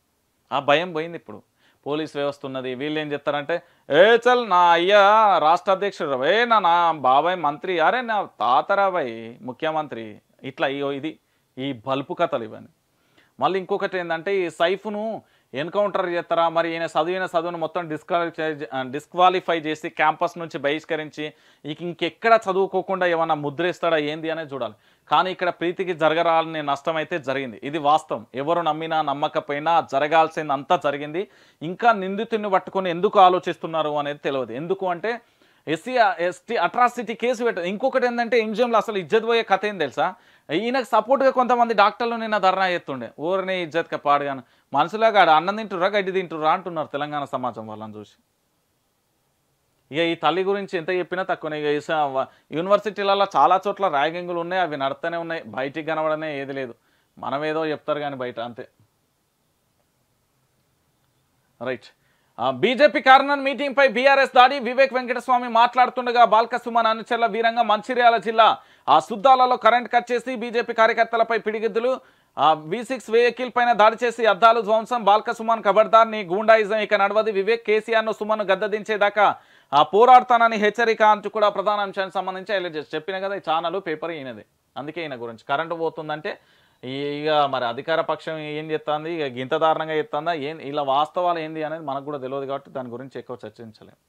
ఆ భయం పోయింది ఇప్పుడు పోలీస్ వ్యవస్థ ఉన్నది వీళ్ళు ఏం చెప్తారంటే ఏ చల్ నా అయ్య రాష్ట్ర అధ్యక్షుడు ఏ నా నా బాబాయ్ మంత్రి అరే నా తాతరాబాయ్ ముఖ్యమంత్రి ఇట్లా ఇది ఈ బల్పు కథలు ఇవన్నీ మళ్ళీ ఇంకొకటి ఏంటంటే ఈ సైఫ్ను ఎన్కౌంటర్ చేస్తారా మరి ఈయన చదివిన చదువును మొత్తం డిస్క్వాలిఫై డిస్క్వాలిఫై చేసి క్యాంపస్ నుంచి బహిష్కరించి ఇక ఇంకెక్కడ చదువుకోకుండా ఏమన్నా ముద్రేస్తాడా ఏంది అనేది చూడాలి కానీ ఇక్కడ ప్రీతికి జరగరాలనే నష్టం అయితే జరిగింది ఇది వాస్తవం ఎవరు నమ్మినా నమ్మకపోయినా జరగాల్సింది అంతా జరిగింది ఇంకా నిందితుడిని పట్టుకొని ఎందుకు ఆలోచిస్తున్నారు అనేది తెలియదు ఎందుకు అంటే ఎస్సీ ఎస్టీ అట్రాసిటీ కేసు పెట్ట ఇంకొకటి ఏంటంటే ఇంజంలో అసలు ఇజ్జత్ పోయే కథ ఏం తెలుసా ఈయనకు సపోర్ట్గా కొంతమంది డాక్టర్లు నిన్న ధర్నా చేస్తుండే ఊరిని ఇజ్జత్గా పాడుగాను మనసులో కాడు అన్నం తింటుర్రా గడ్డి తింటుర్రా అంటున్నారు తెలంగాణ సమాజం వాళ్ళని చూసి ఇక ఈ తల్లి గురించి ఎంత చెప్పినా తక్కువనే ఇక యూనివర్సిటీలలో చాలా చోట్ల ర్యాగింగ్లు ఉన్నాయి అవి నడుతూనే ఉన్నాయి బయటికి కనబడనే ఏది లేదు మనమేదో చెప్తారు కానీ బయట అంతే రైట్ బీజేపీ కార్నర్ మీటింగ్ పై బీఆర్ఎస్ దాడి వివేక్ వెంకటస్వామి మాట్లాడుతుండగా బాల్క సుమన్ అనుచరుల వీరంగా మంచిర్యాల జిల్లా ఆ సుద్దాలలో కరెంట్ కట్ చేసి బీజేపీ కార్యకర్తలపై పిడిగిద్దులు వి సిక్స్ వెహికల్ పైన దాడి చేసి అద్దాలు ధ్వంసం బాల్క సుమన్ ఖబర్దార్ ని గూండాయిజం ఇక నడవది వివేక్ కేసీఆర్ ను సుమన్ గద్దదించేదాకా ఆ పోరాడతానని హెచ్చరిక అంచు కూడా ప్రధాన అంశానికి సంబంధించి హైలైట్ చేసి చెప్పిన కదా ఈ ఛానల్ పేపర్ అయినది అందుకే ఈయన గురించి కరెంటు పోతుందంటే ఇక మరి అధికార పక్షం ఏం చెప్తుంది ఇక గింత దారుణంగా చెప్తుందా ఏం ఇలా వాస్తవాలు ఏంది అనేది మనకు కూడా తెలియదు కాబట్టి దాని గురించి ఎక్కువ చర్చించలేము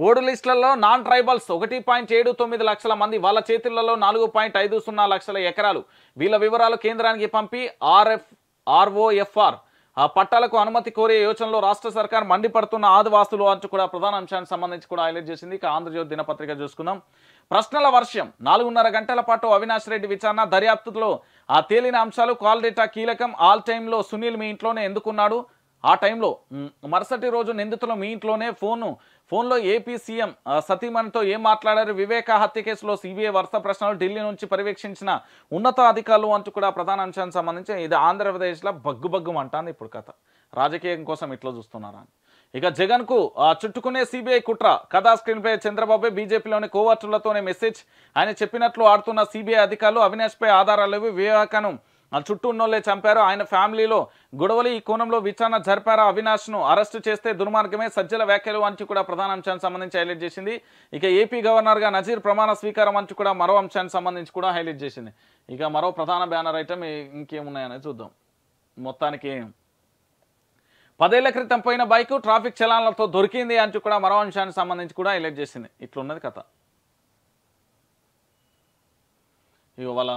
పోడు లిస్టులలో నాన్ ట్రైబల్స్ ఒకటి పాయింట్ ఏడు తొమ్మిది లక్షల మంది వాళ్ళ చేతులలో నాలుగు పాయింట్ ఐదు సున్నా లక్షల ఎకరాలు వీళ్ళ వివరాలు కేంద్రానికి పంపి ఆర్ఎఫ్ ఆర్ఓఎఫ్ఆర్ ఆ పట్టాలకు అనుమతి కోరే యోచనలో రాష్ట్ర సర్కార్ మండిపడుతున్న ఆదివాసులు అంటూ కూడా ప్రధాన అంశానికి సంబంధించి కూడా హైలైట్ చేసింది ఇక ఆంధ్రజ్యోతి దినపత్రిక చూసుకుందాం ప్రశ్నల వర్షం నాలుగున్నర గంటల పాటు అవినాష్ రెడ్డి విచారణ దర్యాప్తులో ఆ తేలిన అంశాలు కాల్ డేటా కీలకం ఆల్ టైంలో సునీల్ మీ ఇంట్లోనే ఎందుకున్నాడు ఆ టైంలో మరుసటి రోజు నిందితులు మీ ఇంట్లోనే ఫోను ఫోన్లో ఏపీ సీఎం సతీమణితో ఏం మాట్లాడారు వివేక హత్య కేసులో సిబిఐ వరుస ప్రశ్నలు ఢిల్లీ నుంచి పర్యవేక్షించిన ఉన్నత అధికారులు అంటూ కూడా ప్రధాన అంశానికి సంబంధించి ఇది ఆంధ్రప్రదేశ్లో బగ్గుబగ్గు బగ్గుమంటాను ఇప్పుడు కథ రాజకీయం కోసం ఇట్లా చూస్తున్నారా ఇక జగన్ కు చుట్టుకునే సిబిఐ కుట్ర కథా స్క్రీన్ పై చంద్రబాబు బీజేపీలోని కోవర్టులతోనే మెసేజ్ ఆయన చెప్పినట్లు ఆడుతున్న సిబిఐ అధికారులు అవినాష్ పై ఆధారాలు వివేకను చుట్టూ ఉన్నోళ్లే చంపారు ఆయన ఫ్యామిలీలో గొడవలు ఈ కోణంలో విచారణ జరిపారా అవినాష్ను అరెస్టు చేస్తే దుర్మార్గమే సజ్జల వ్యాఖ్యలు అంటూ కూడా ప్రధాన అంశానికి సంబంధించి హైలైట్ చేసింది ఇక ఏపీ గవర్నర్గా నజీర్ ప్రమాణ స్వీకారం అంటూ కూడా మరో అంశానికి సంబంధించి కూడా హైలైట్ చేసింది ఇక మరో ప్రధాన బ్యానర్ ఐటమ్ ఇంకేమున్నాయని చూద్దాం మొత్తానికి పదేళ్ల క్రితం పోయిన బైకు ట్రాఫిక్ చలానాలతో దొరికింది అంటూ కూడా మరో అంశానికి సంబంధించి కూడా హైలైట్ చేసింది ఇట్లున్నది కథ ఇక వాళ్ళ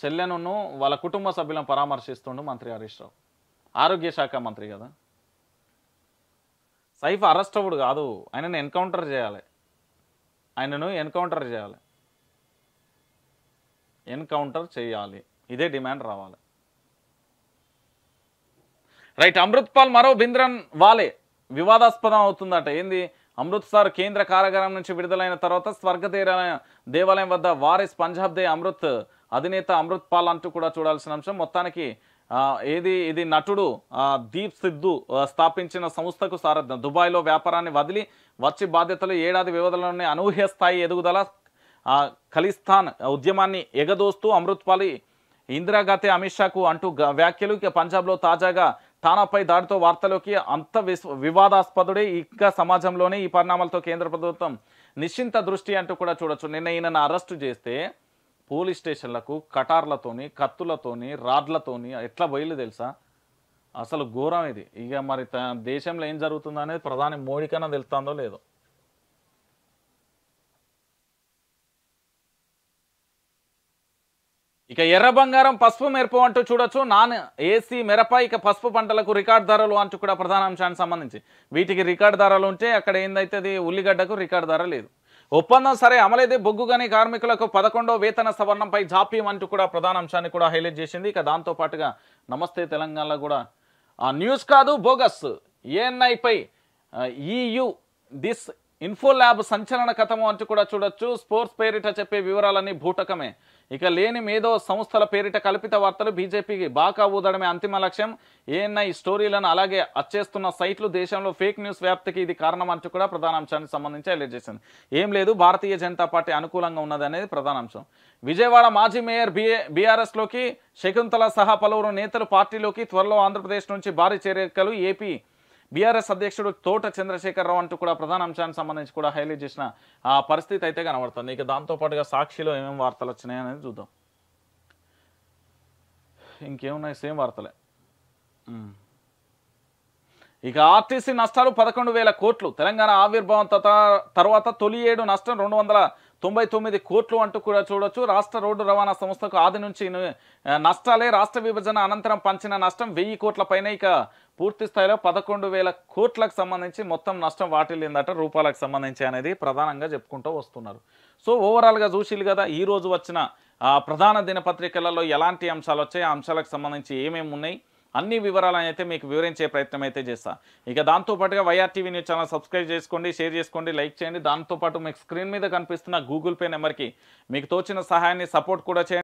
చెల్లెను వాళ్ళ కుటుంబ సభ్యులను పరామర్శిస్తుండు మంత్రి హరీష్ రావు ఆరోగ్య శాఖ మంత్రి కదా సైఫ్ అరెస్ట్ అవ్వడు కాదు ఆయనను ఎన్కౌంటర్ చేయాలి ఆయనను ఎన్కౌంటర్ చేయాలి ఎన్కౌంటర్ చేయాలి ఇదే డిమాండ్ రావాలి రైట్ అమృత్పాల్ మరో బింద్రన్ వాలే వివాదాస్పదం అవుతుందట ఏంది అమృత్సర్ కేంద్ర కారాగారం నుంచి విడుదలైన తర్వాత స్వర్గతీర దేవాలయం వద్ద వారిస్ పంజాబ్ దే అమృత్ అధినేత అమృత్ పాల్ అంటూ కూడా చూడాల్సిన అంశం మొత్తానికి ఏది ఇది నటుడు దీప్ సిద్ధు స్థాపించిన సంస్థకు సారథ్యం దుబాయ్లో వ్యాపారాన్ని వదిలి వచ్చి బాధ్యతలు ఏడాది వ్యవధిలోనే అనూహ్య స్థాయి ఎదుగుదల ఖలిస్తాన్ ఉద్యమాన్ని ఎగదోస్తూ అమృత్పాలి ఇందిరాగాతే అమిత్ షాకు అంటూ వ్యాఖ్యలు పంజాబ్లో తాజాగా తానాపై దాడితో వార్తలోకి అంత వివాదాస్పదుడే ఇంకా సమాజంలోనే ఈ పరిణామాలతో కేంద్ర ప్రభుత్వం నిశ్చింత దృష్టి అంటూ కూడా చూడొచ్చు నిన్న ఈయనను అరెస్టు చేస్తే పోలీస్ స్టేషన్లకు కటార్లతోని కత్తులతోని రాడ్లతోని ఎట్లా బయలు తెలుసా అసలు ఘోరం ఇది ఇక మరి దేశంలో ఏం జరుగుతుందో అనేది ప్రధాని మోడీకైనా తెలుస్తుందో లేదో ఇక ఎర్ర బంగారం పసుపు మెరుపు అంటూ చూడొచ్చు నాన్ ఏసీ మిరప ఇక పసుపు పంటలకు రికార్డ్ ధరలు అంటూ కూడా ప్రధాన అంశానికి సంబంధించి వీటికి రికార్డ్ ధరలు ఉంటే అక్కడ ఏందైతే అది ఉల్లిగడ్డకు రికార్డ్ ధర లేదు ఒప్పందం సరే అమలైతే బొగ్గుగని కార్మికులకు పదకొండో వేతన సవరణంపై జాప్యం అంటూ కూడా ప్రధాన అంశాన్ని కూడా హైలైట్ చేసింది ఇక దాంతో పాటుగా నమస్తే తెలంగాణలో కూడా ఆ న్యూస్ కాదు బోగస్ ఏఎన్ఐపై ఈయు దిస్ ఇన్ఫో ల్యాబ్ సంచలన కథము అంటూ కూడా చూడొచ్చు స్పోర్ట్స్ పేరిట చెప్పే వివరాలన్నీ భూటకమే ఇక లేని మేధో సంస్థల పేరిట కల్పిత వార్తలు బీజేపీకి బాకా ఊదడమే అంతిమ లక్ష్యం ఏఎన్ఐ స్టోరీలను అలాగే అచ్చేస్తున్న సైట్లు దేశంలో ఫేక్ న్యూస్ వ్యాప్తికి ఇది కారణమంటూ కూడా ప్రధానాంశానికి సంబంధించి ఎలా చేసింది ఏం లేదు భారతీయ జనతా పార్టీ అనుకూలంగా ఉన్నది అనేది ప్రధానాంశం విజయవాడ మాజీ మేయర్ బిఏ బీఆర్ఎస్లోకి శకుంతల సహా పలువురు నేతలు పార్టీలోకి త్వరలో ఆంధ్రప్రదేశ్ నుంచి భారీ చేరికలు ఏపీ బీఆర్ఎస్ అధ్యక్షుడు తోట చంద్రశేఖరరావు అంటూ కూడా ప్రధాన అంశానికి సంబంధించి కూడా హైలైట్ చేసిన ఆ పరిస్థితి అయితే కనబడుతుంది ఇక దాంతోపాటుగా సాక్షిలో ఏమేమి వార్తలు వచ్చినాయి అనేది చూద్దాం ఇంకేమున్నాయి సేమ్ వార్తలే ఇక ఆర్టీసీ నష్టాలు పదకొండు వేల కోట్లు తెలంగాణ ఆవిర్భావం తర్వాత తొలి ఏడు నష్టం రెండు వందల తొంభై తొమ్మిది కోట్లు అంటూ కూడా చూడొచ్చు రాష్ట్ర రోడ్డు రవాణా సంస్థకు ఆది నుంచి నష్టాలే రాష్ట్ర విభజన అనంతరం పంచిన నష్టం వెయ్యి కోట్ల పైన ఇక పూర్తి స్థాయిలో పదకొండు వేల కోట్లకు సంబంధించి మొత్తం నష్టం వాటిల్లిందట రూపాయలకు సంబంధించి అనేది ప్రధానంగా చెప్పుకుంటూ వస్తున్నారు సో ఓవరాల్గా చూసిలు కదా ఈరోజు వచ్చిన ప్రధాన దినపత్రికలలో ఎలాంటి అంశాలు వచ్చాయి ఆ అంశాలకు సంబంధించి ఏమేమి ఉన్నాయి అన్ని వివరాలను అయితే మీకు వివరించే ప్రయత్నం అయితే చేస్తాను ఇక దాంతోపాటుగా వైఆర్టీవీ న్యూస్ ఛానల్ సబ్స్క్రైబ్ చేసుకోండి షేర్ చేసుకోండి లైక్ చేయండి దాంతోపాటు మీకు స్క్రీన్ మీద కనిపిస్తున్న గూగుల్ పే నెంబర్కి మీకు తోచిన సహాయాన్ని సపోర్ట్ కూడా చేయండి